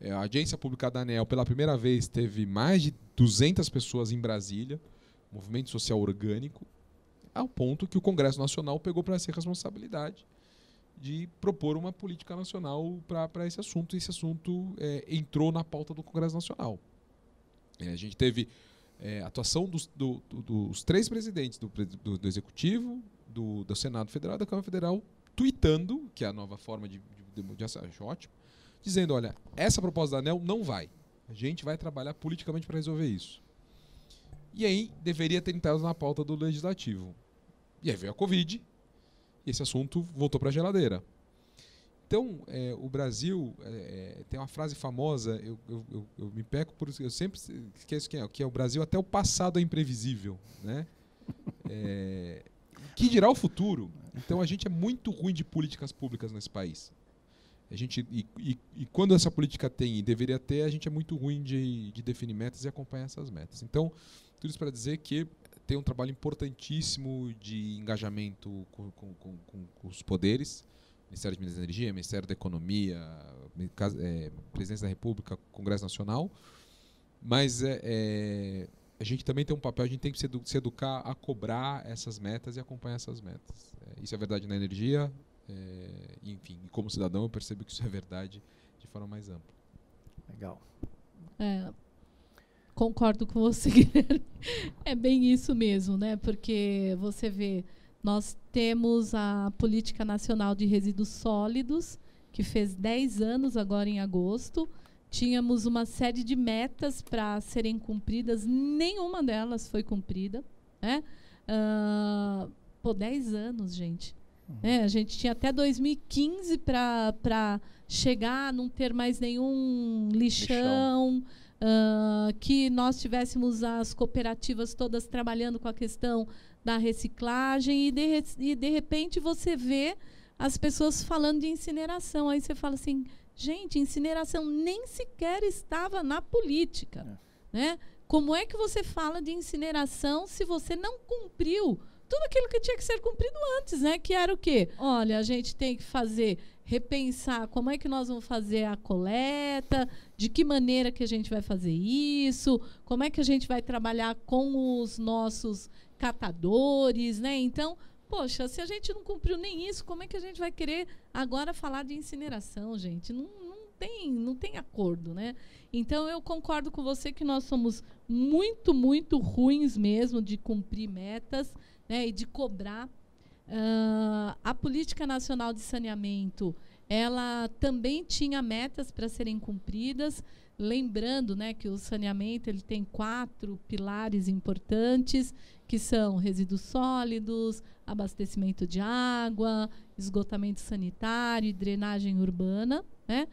É, a agência pública da ANEL, pela primeira vez, teve mais de 200 pessoas em Brasília, movimento social orgânico, ao ponto que o Congresso Nacional pegou para ser a responsabilidade de propor uma política nacional para esse assunto. E esse assunto é, entrou na pauta do Congresso Nacional. É, a gente teve é, atuação dos, do, do, dos, três presidentes do, do Executivo, do, Senado Federal da Câmara Federal, tweetando, que é a nova forma de, de, de, de acho ótimo, dizendo, olha, essa proposta da ANEL não vai. A gente vai trabalhar politicamente para resolver isso. E aí deveria ter entrado na pauta do Legislativo. E aí veio a Covid, e esse assunto voltou para a geladeira. Então, é, o Brasil é, é, tem uma frase famosa, eu, eu, eu, eu me peco por isso, eu sempre esqueço quem é, que é o Brasil até o passado é imprevisível, né? É, que dirá o futuro? Então, a gente é muito ruim de políticas públicas nesse país. A gente, e, e, e quando essa política tem e deveria ter, a gente é muito ruim de, de definir metas e acompanhar essas metas. Então, tudo isso para dizer que tem um trabalho importantíssimo de engajamento com, com, com, com os poderes, Ministério de Minas e Energia, Ministério da Economia, é, Presidência da República, Congresso Nacional. Mas é, é, a gente também tem um papel, a gente tem que se, edu se educar a cobrar essas metas e acompanhar essas metas. É, isso é verdade na energia, é, enfim, e como cidadão eu percebo que isso é verdade de forma mais ampla. Legal. É, concordo com você, (laughs) Guilherme. É bem isso mesmo, né? Porque você vê nós temos a Política Nacional de Resíduos Sólidos, que fez 10 anos agora em agosto. Tínhamos uma série de metas para serem cumpridas, nenhuma delas foi cumprida. Né? Uh, pô, 10 anos, gente. Uhum. É, a gente tinha até 2015 para chegar não ter mais nenhum lixão. lixão uh, que nós tivéssemos as cooperativas todas trabalhando com a questão da reciclagem e de, e de repente você vê as pessoas falando de incineração. Aí você fala assim, gente, incineração nem sequer estava na política. É. Né? Como é que você fala de incineração se você não cumpriu tudo aquilo que tinha que ser cumprido antes, né? Que era o quê? Olha, a gente tem que fazer repensar como é que nós vamos fazer a coleta, de que maneira que a gente vai fazer isso, como é que a gente vai trabalhar com os nossos catadores, né? Então, poxa, se a gente não cumpriu nem isso, como é que a gente vai querer agora falar de incineração, gente? Não, não tem, não tem acordo, né? Então eu concordo com você que nós somos muito, muito ruins mesmo de cumprir metas, né? E de cobrar Uh, a política nacional de saneamento, ela também tinha metas para serem cumpridas, lembrando, né, que o saneamento ele tem quatro pilares importantes, que são resíduos sólidos, abastecimento de água, esgotamento sanitário, e drenagem urbana, né?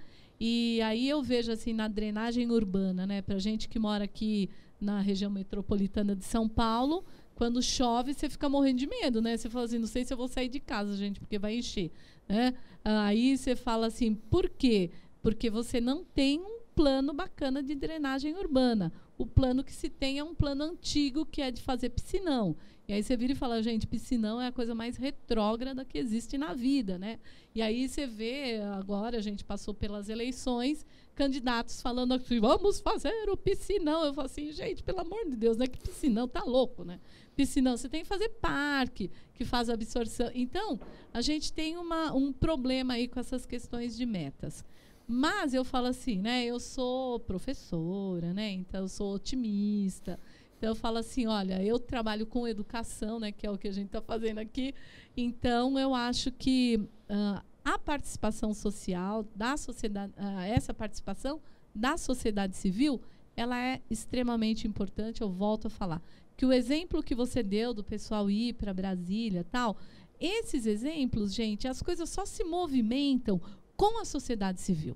E aí eu vejo assim na drenagem urbana, né, para gente que mora aqui na região metropolitana de São Paulo, quando chove, você fica morrendo de medo, né? Você fala assim, não sei se eu vou sair de casa, gente, porque vai encher. Né? Ah, aí você fala assim, por quê? Porque você não tem um plano bacana de drenagem urbana o plano que se tem é um plano antigo, que é de fazer piscinão. E aí você vira e fala, gente, piscinão é a coisa mais retrógrada que existe na vida, né? E aí você vê, agora a gente passou pelas eleições, candidatos falando assim, vamos fazer o piscinão. Eu falo assim, gente, pelo amor de Deus, né? Que piscinão tá louco, né? Piscinão, você tem que fazer parque, que faz absorção. Então, a gente tem uma, um problema aí com essas questões de metas. Mas eu falo assim, né? Eu sou professora, né? Então eu sou otimista. Então eu falo assim, olha, eu trabalho com educação, né? Que é o que a gente está fazendo aqui. Então eu acho que uh, a participação social da sociedade, uh, essa participação da sociedade civil, ela é extremamente importante. Eu volto a falar que o exemplo que você deu do pessoal ir para Brasília, tal, esses exemplos, gente, as coisas só se movimentam com a sociedade civil.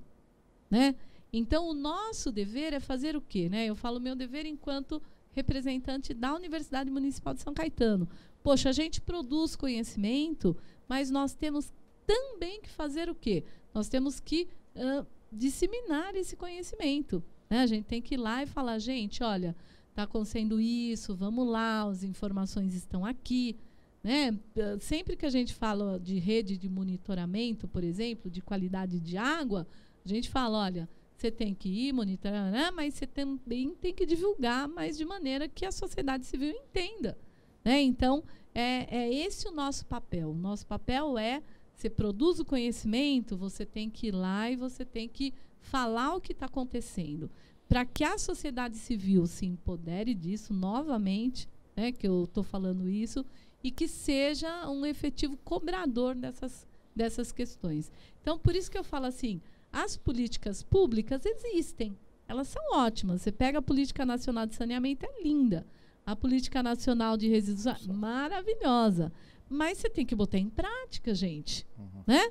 Né? Então, o nosso dever é fazer o quê? Né? Eu falo meu dever enquanto representante da Universidade Municipal de São Caetano. Poxa, a gente produz conhecimento, mas nós temos também que fazer o quê? Nós temos que uh, disseminar esse conhecimento. Né? A gente tem que ir lá e falar, gente, olha, está acontecendo isso, vamos lá, as informações estão aqui, né? Sempre que a gente fala de rede de monitoramento, por exemplo, de qualidade de água, a gente fala, olha, você tem que ir monitorar, né? mas você também tem que divulgar, mas de maneira que a sociedade civil entenda. Né? Então, é, é esse o nosso papel. O nosso papel é, você produz o conhecimento, você tem que ir lá e você tem que falar o que está acontecendo. Para que a sociedade civil se empodere disso novamente, né, que eu estou falando isso, e que seja um efetivo cobrador dessas, dessas questões. Então, por isso que eu falo assim, as políticas públicas existem, elas são ótimas. Você pega a Política Nacional de Saneamento, é linda. A Política Nacional de Resíduos, ah, maravilhosa. Mas você tem que botar em prática, gente. Uhum. Né?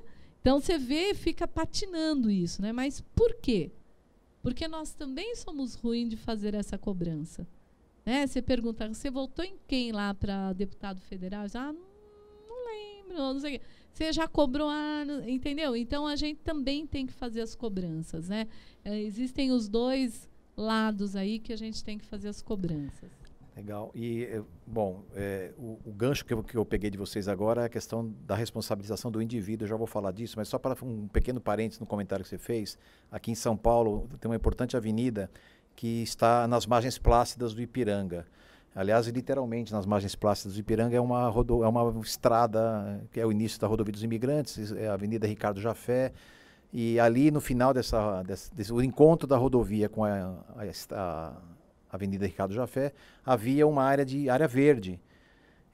Então, você vê, fica patinando isso. Né? Mas por quê? Porque nós também somos ruins de fazer essa cobrança. Né? Você pergunta, você votou em quem lá para deputado federal? Já ah, não lembro, não sei. Você já cobrou, ah, entendeu? Então a gente também tem que fazer as cobranças, né? É, existem os dois lados aí que a gente tem que fazer as cobranças. Legal. E, eh, bom, é, o, o, gancho que eu, que eu peguei de vocês agora é a questão da responsabilização do indivíduo. Eu já vou falar disso, mas só para um pequeno parênteses no comentário que você fez. Aqui em São Paulo tem uma importante avenida que está nas margens plácidas do Ipiranga. Aliás, literalmente, nas margens plácidas do Ipiranga é uma, rodo, é uma estrada, eh, que é o início da rodovia dos imigrantes, eh, é a Avenida Ricardo Jafé. E ali no final dessa, desse, desse o encontro da rodovia com a, a, a Avenida Ricardo Jafé, havia uma área de área verde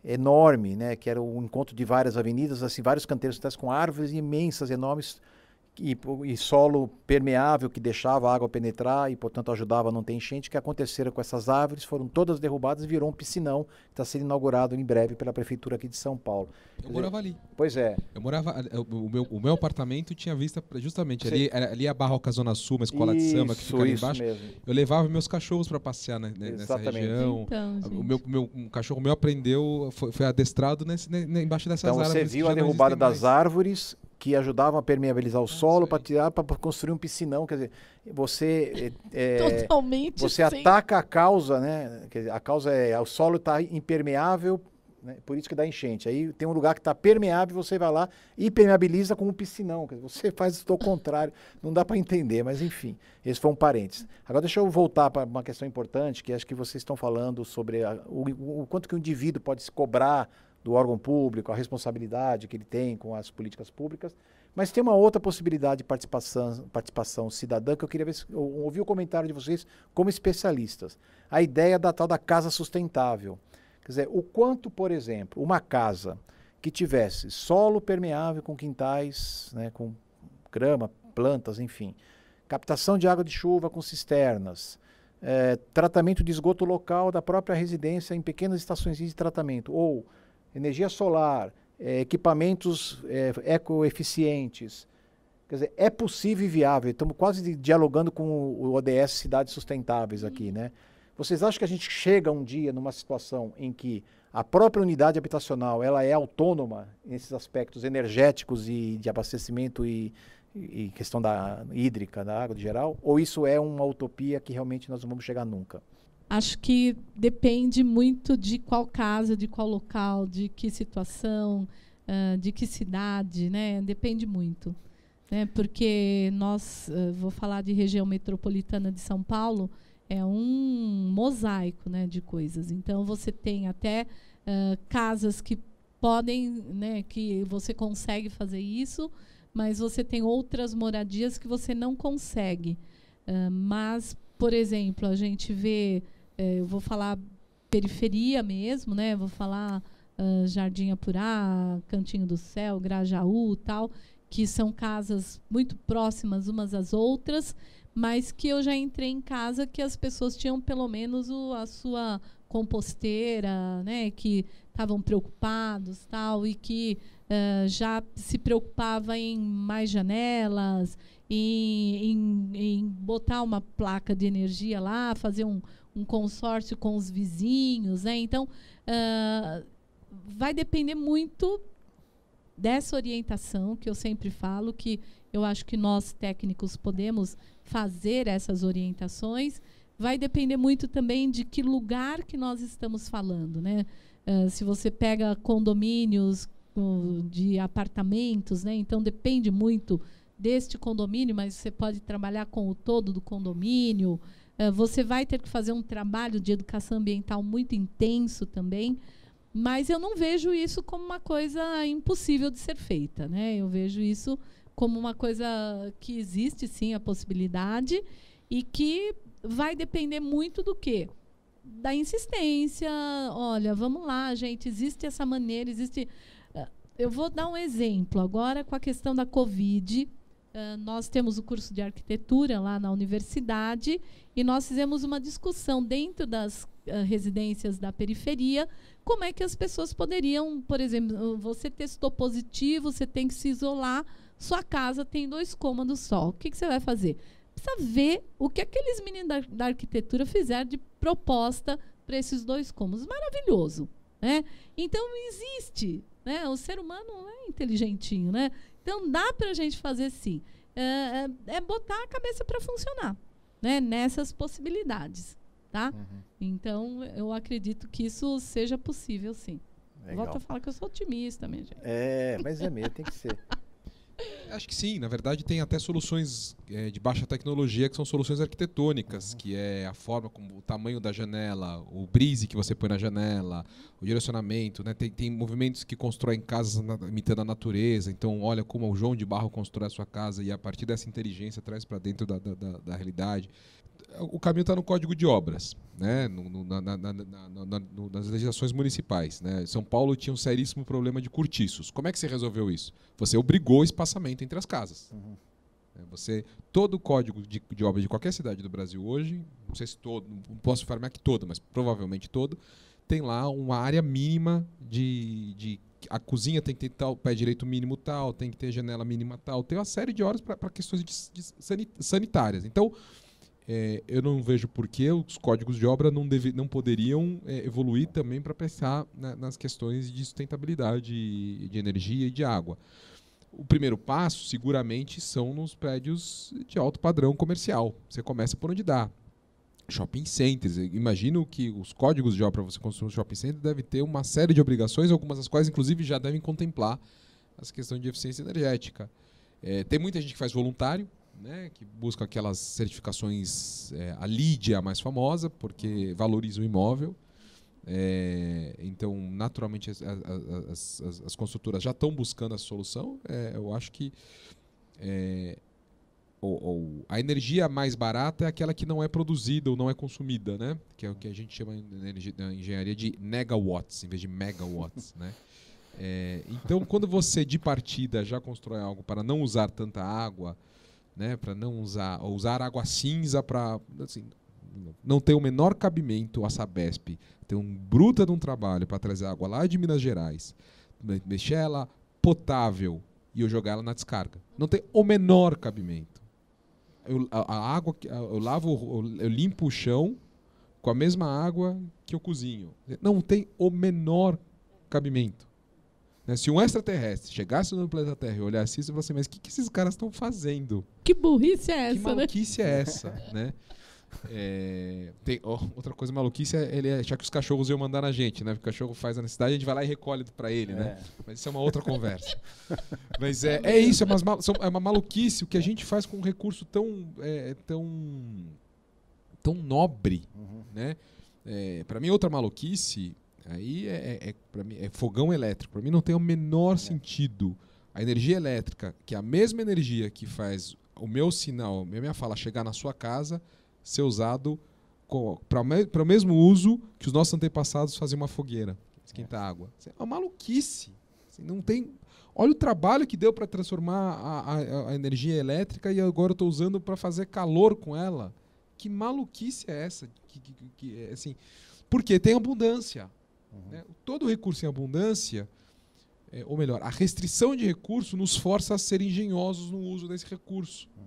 enorme, né, que era o um encontro de várias avenidas, assim, vários canteiros com árvores imensas, enormes, e, e, solo permeável que deixava a água penetrar e, portanto, ajudava a não ter enchente. O que aconteceram com essas árvores foram todas derrubadas e virou um piscinão que está sendo inaugurado em breve pela prefeitura aqui de São Paulo. Eu morava ali. Pois é. Eu morava. Eh, o meu, o meu apartamento tinha vista justamente ali, ali é a Barroca Zona Sul, uma escola isso, de samba que fica ali embaixo. Mesmo. Eu levava meus cachorros para passear né, nessa região. Então, o meu, meu, um cachorro meu aprendeu, foi, foi adestrado nesse, né, embaixo dessas então, árvores. Então você viu a derrubada das mais. árvores que ajudavam a permeabilizar o tá solo para tirar para construir um piscinão quer dizer você é, é Totalmente você sim. ataca a causa né dizer, a causa é o solo está impermeável né, por isso que dá enchente aí tem um lugar que está permeável você vai lá e permeabiliza com um piscinão dizer, você (laughs) faz o contrário não dá para entender mas enfim esse foi um parênteses agora deixa eu voltar para uma questão importante que acho que vocês estão falando sobre a, o, o quanto que o indivíduo pode se cobrar do órgão público, a responsabilidade que ele tem com as políticas públicas. Mas tem uma outra possibilidade de participação, participação cidadã que eu queria ver, eu o comentário de vocês como especialistas. A ideia da tal da casa sustentável. Quer dizer, o quanto, por exemplo, uma casa que tivesse solo permeável com quintais, né, com grama, plantas, enfim, captação de água de chuva com cisternas, é, tratamento de esgoto local da própria residência em pequenas estações de tratamento, ou energia solar, é, equipamentos é, ecoeficientes. Quer dizer, é possível e viável. Estamos quase dialogando com o ODS Cidades Sustentáveis aqui, né? Vocês acham que a gente chega um dia numa situação em que a própria unidade habitacional ela é autônoma nesses aspectos energéticos e de abastecimento e, e, e questão da hídrica, da água em geral? Ou isso é uma utopia que realmente nós não vamos chegar nunca? Acho que depende muito de qual casa, de qual local, de que situação, uh, de que cidade, né? Depende muito. Né? Porque nós, uh, vou falar de região metropolitana de São Paulo, é um mosaico né, de coisas. Então, você tem até uh, casas que podem, né, que você consegue fazer isso, mas você tem outras moradias que você não consegue. mas, por exemplo, a gente vê é, eu vou falar periferia mesmo, né? Vou falar uh, Jardim Apurá, Cantinho do Céu, Grajaú, tal, que são casas muito próximas umas às outras, mas que eu já entrei em casa que as pessoas tinham pelo menos o, a sua composteira, né? Que estavam preocupados, tal, e que uh, já se preocupava em mais janelas, em, em, em botar uma placa de energia lá, fazer um um consórcio com os vizinhos, né? Então, uh, vai depender muito dessa orientação que eu sempre falo, que eu acho que nós técnicos podemos fazer essas orientações. Vai depender muito também de que lugar que nós estamos falando, né? Uh, se você pega condomínios de apartamentos, né? Então depende muito deste condomínio, mas você pode trabalhar com o todo do condomínio. Eh, você vai ter que fazer um trabalho de educação ambiental muito intenso também, mas eu não vejo isso como uma coisa impossível de ser feita. Né? Eu vejo isso como uma coisa que existe sim a possibilidade e que vai depender muito do quê? Da insistência. Olha, vamos lá, gente, existe essa maneira, existe. Eh, eu vou dar um exemplo agora com a questão da Covid ah, nós temos o curso de arquitetura lá na universidade e nós fizemos uma discussão dentro das uh, residências da periferia como é que as pessoas poderiam, por exemplo, ah, você testou positivo, você tem que se isolar, sua casa tem dois cômodos só, o que, que você vai fazer? Precisa ver o que aqueles meninos da, da arquitetura fizeram de proposta para esses dois cômodos. Maravilhoso. Né? Então, existe né? O ser humano é inteligentinho, né? Então dá para a gente fazer sim. É, é, é botar a cabeça para funcionar, né? Nessas possibilidades, tá? Uhum. Então eu acredito que isso seja possível, sim. Legal. Volto a falar que eu sou otimista, minha gente. É, mas é mesmo, tem que ser. (laughs) Acho que sim. Na verdade, tem até soluções é, de baixa tecnologia que são soluções arquitetônicas, uhum. que é a forma como o tamanho da janela, o brise que você põe na janela, o direcionamento. Né? Tem, tem movimentos que constroem casas na, imitando a natureza. Então, olha como o João de Barro constrói a sua casa e a partir dessa inteligência traz para dentro da, da, da, da realidade o caminho está no código de obras, né? No, no, na, na, na, nas legislações municipais. Né? São Paulo tinha um seríssimo problema de cortiços. Como é que você resolveu isso? Você obrigou o espaçamento entre as casas. Uhum. É, você todo o código de, de obras de qualquer cidade do Brasil hoje, não sei se todo, não posso afirmar que todo, mas provavelmente todo, tem lá uma área mínima de, de a cozinha tem que ter tal pé direito mínimo tal, tem que ter janela mínima tal, tem uma série de horas para questões de, de sanitárias. Então é, eu não vejo por que os códigos de obra não, deve, não poderiam é, evoluir também para pensar na, nas questões de sustentabilidade de energia e de água. O primeiro passo, seguramente, são nos prédios de alto padrão comercial. Você começa por onde dá. Shopping centers. Imagino que os códigos de obra para você construir um shopping center deve ter uma série de obrigações, algumas das quais, inclusive, já devem contemplar as questões de eficiência energética. É, tem muita gente que faz voluntário, né, que buscam aquelas certificações, é, a é mais famosa, porque uhum. valoriza o imóvel. É, então, naturalmente, as, as, as, as construtoras já estão buscando essa solução. É, eu acho que ou, é, ou, a energia mais barata é aquela que não é produzida ou não é consumida, né? Que é o que a gente chama na engenharia de megawatts em vez de megawatts, (laughs) né? É, então, quando você de partida já constrói algo para não usar tanta água, né, para não usar, ou usar água cinza para assim, não tem o menor cabimento a Sabesp ter um bruta de um trabalho para trazer água lá de Minas Gerais, mexer ela potável e eu jogar ela na descarga. Não tem o menor cabimento. Eu, a, a água eu lavo, eu, eu limpo o chão com a mesma água que eu cozinho. Não tem o menor cabimento. Né? Se um extraterrestre chegasse no planeta Terra e olhasse isso, eu falasse, assim, mas o que, que esses caras estão fazendo? Que burrice é essa? Que né? maluquice né? é essa, (laughs) né? É, tem, oh, outra coisa maluquice é ele achar que os cachorros iam mandar na gente, né? Porque o cachorro faz a necessidade, a gente vai lá e recolhe para ele, né? é. né? Mas isso é uma outra conversa. (laughs) Mas é, é isso, é, é uma maluquice o que a gente faz com um recurso tão, é, tão, tão nobre, uhum. né? É, para mim, outra maluquice Aí é, é, é mim, é fogão elétrico. Para mim não tem o menor é. sentido. A energia elétrica, que é a mesma energia que faz o meu sinal, a minha fala chegar na sua casa, ser usado para o mesmo uso que os nossos antepassados faziam uma fogueira, esquentar é. água. É uma maluquice. Assim, não tem. Olha o trabalho que deu para transformar a, a, a, energia elétrica e agora eu estou usando para fazer calor com ela. Que maluquice é essa? Que, que, que, assim, porque tem abundância. Uhum. Né? Todo recurso em abundância, é, ou melhor, a restrição de recurso nos força a ser engenhosos no uso desse recurso. Uhum.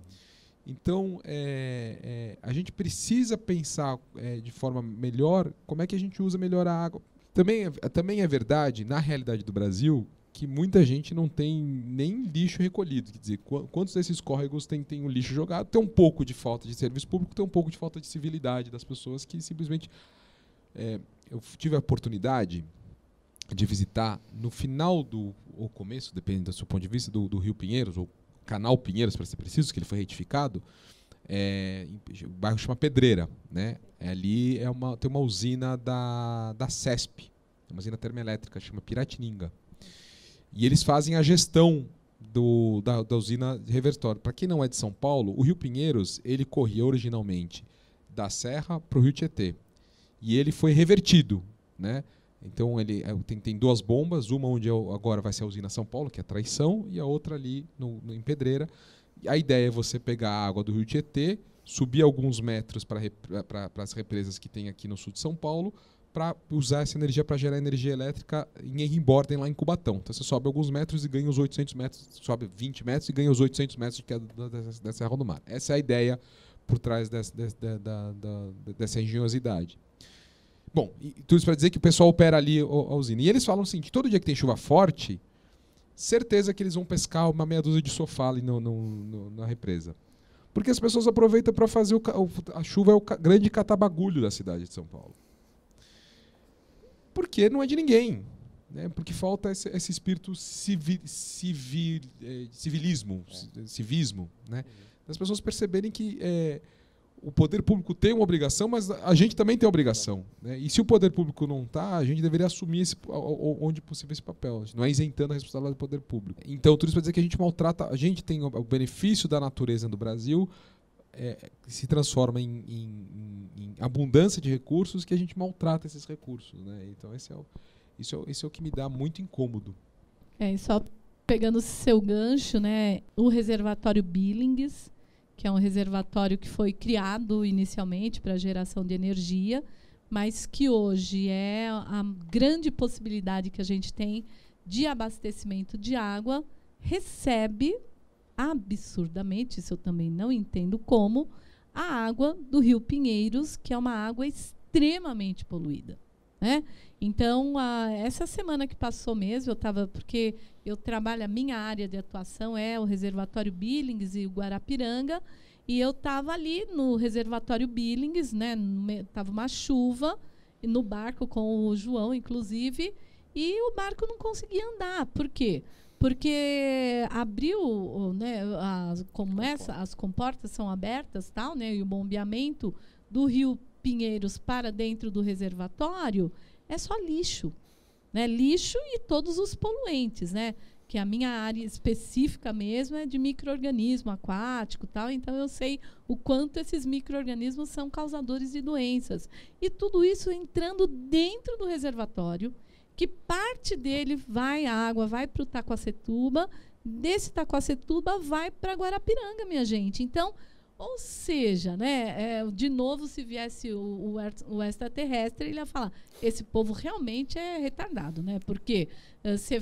Então, é, é, a gente precisa pensar é, de forma melhor como é que a gente usa melhor a água. Também, é, também é verdade, na realidade do Brasil, que muita gente não tem nem lixo recolhido. Quer dizer, quantos desses córregos tem, tem o um lixo jogado? Tem um pouco de falta de serviço público, tem um pouco de falta de civilidade das pessoas que simplesmente é, eu tive a oportunidade de visitar no final do ou começo, dependendo do seu ponto de vista, do, do Rio Pinheiros, ou Canal Pinheiros, para ser preciso, que ele foi retificado, é, o bairro chama Pedreira. Né? É ali é uma, tem uma usina da, da CESP, uma usina termoelétrica, chama Piratininga. E eles fazem a gestão do, da, da usina de Para quem não é de São Paulo, o Rio Pinheiros ele corria originalmente da Serra para o Rio Tietê e ele foi revertido, né? Então ele é, tem, tem duas bombas, uma onde é agora vai ser a usina São Paulo, que é Traição, e a outra ali no, no em Pedreira. E a ideia é você pegar a água do Rio Tietê, subir alguns metros para as represas que tem aqui no sul de São Paulo, para usar essa energia para gerar energia elétrica em Henrimborden, lá em Cubatão. Então você sobe alguns metros e ganha os 800 metros, sobe 20 metros e ganha os 800 metros de queda da, Serra do Mar. Essa é a ideia por trás dessa, dessa, dessa, dessa engenhosidade. Bom, tudo isso para dizer que o pessoal opera ali a usina. E eles falam assim, que todo dia que tem chuva forte, certeza que eles vão pescar uma meia dúzia de sofá ali no, no, no, na represa. Porque as pessoas aproveitam para fazer o, a chuva é o grande catabagulho da cidade de São Paulo. Porque não é de ninguém, né? Porque falta esse, esse espírito civi, civi, eh, civilismo, é. civismo, né? Uhum. Das pessoas perceberem que eh, o poder público tem uma obrigação, mas a gente também tem obrigação. Né? E se o poder público não está, a gente deveria assumir esse, onde possível esse papel. não é isentando a responsabilidade do poder público. Então, tudo isso para dizer que a gente maltrata, a gente tem o benefício da natureza do Brasil, é, se transforma em, em, em, abundância de recursos que a gente maltrata esses recursos. Né? Então, esse é o, isso, é, é o que me dá muito incômodo. É, e só pegando seu gancho, né, o reservatório Billings que é um reservatório que foi criado inicialmente para geração de energia, mas que hoje é a grande possibilidade que a gente tem de abastecimento de água, recebe absurdamente, isso eu também não entendo como, a água do Rio Pinheiros, que é uma água extremamente poluída. Né? Então, a, essa semana que passou mesmo, eu estava. Porque eu trabalho, a minha área de atuação é o Reservatório Billings e o Guarapiranga. E eu estava ali no Reservatório Billings, né? Estava uma chuva, no barco com o João, inclusive. E o barco não conseguia andar. Por quê? Porque abriu, né, as, começa, as comportas são abertas tal, né, e o bombeamento do rio Pinheiros para dentro do reservatório é só lixo. Né? Lixo e todos os poluentes, né? Que a minha área específica mesmo é de microorganismo aquático, tal. Então eu sei o quanto esses microorganismos são causadores de doenças e tudo isso entrando dentro do reservatório, que parte dele vai à água, vai para o Taquacetuba, desse Taquacetuba vai para Guarapiranga, minha gente. Então ou seja, né, é, de novo, se viesse o, o, extraterrestre, ele ia falar: esse povo realmente é retardado, né? Porque você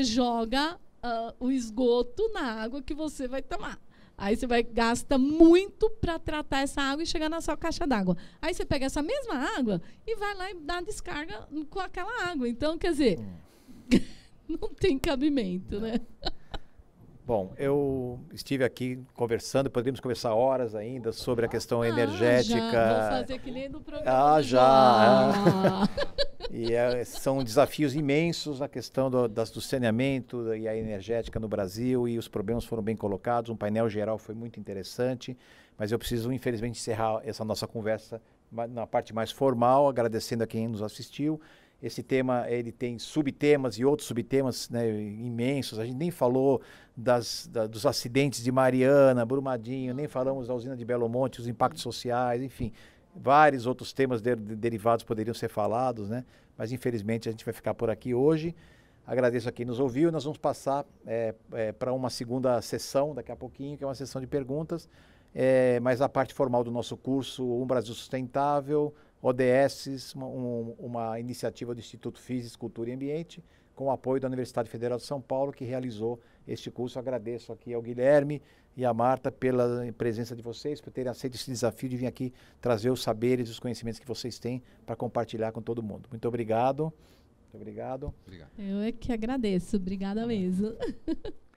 uh, (laughs) joga uh, o esgoto na água que você vai tomar. Aí você vai gasta muito para tratar essa água e chegar na sua caixa d'água. Aí você pega essa mesma água e vai lá e dá descarga hum, com aquela água. Então, quer dizer, hum. (laughs) não tem cabimento, não. né? É. Bom, eu estive aqui conversando, poderíamos conversar horas ainda sobre a questão ah, energética. Já, vou fazer que nem no programa. Ah, já. e é, são desafios imensos a questão do, das, do saneamento e a energética no Brasil e os problemas foram bem colocados. Um painel geral foi muito interessante, mas eu preciso, infelizmente, encerrar essa nossa conversa na parte mais formal, agradecendo a quem nos assistiu esse tema ele tem subtemas e outros subtemas né, imensos. A gente nem falou das, da, dos acidentes de Mariana, Brumadinho, nem falamos da usina de Belo Monte, os impactos sociais, enfim, vários outros temas de, de, derivados poderiam ser falados, né? Mas infelizmente a gente vai ficar por aqui hoje. Agradeço a quem nos ouviu. Nós vamos passar é, é, para uma segunda sessão daqui a pouquinho, que é uma sessão de perguntas. É, mas a parte formal do nosso curso, Um Brasil Sustentável, ODS, uma, um, uma iniciativa do Instituto Física, Cultura e Ambiente, com o apoio da Universidade Federal de São Paulo, que realizou este curso. Agradeço aqui ao Guilherme e à Marta pela presença de vocês, por terem aceito esse desafio de vir aqui trazer os saberes e os conhecimentos que vocês têm para compartilhar com todo mundo. Muito obrigado. Muito obrigado. obrigado. Eu é que agradeço. Obrigada tá mesmo. (laughs)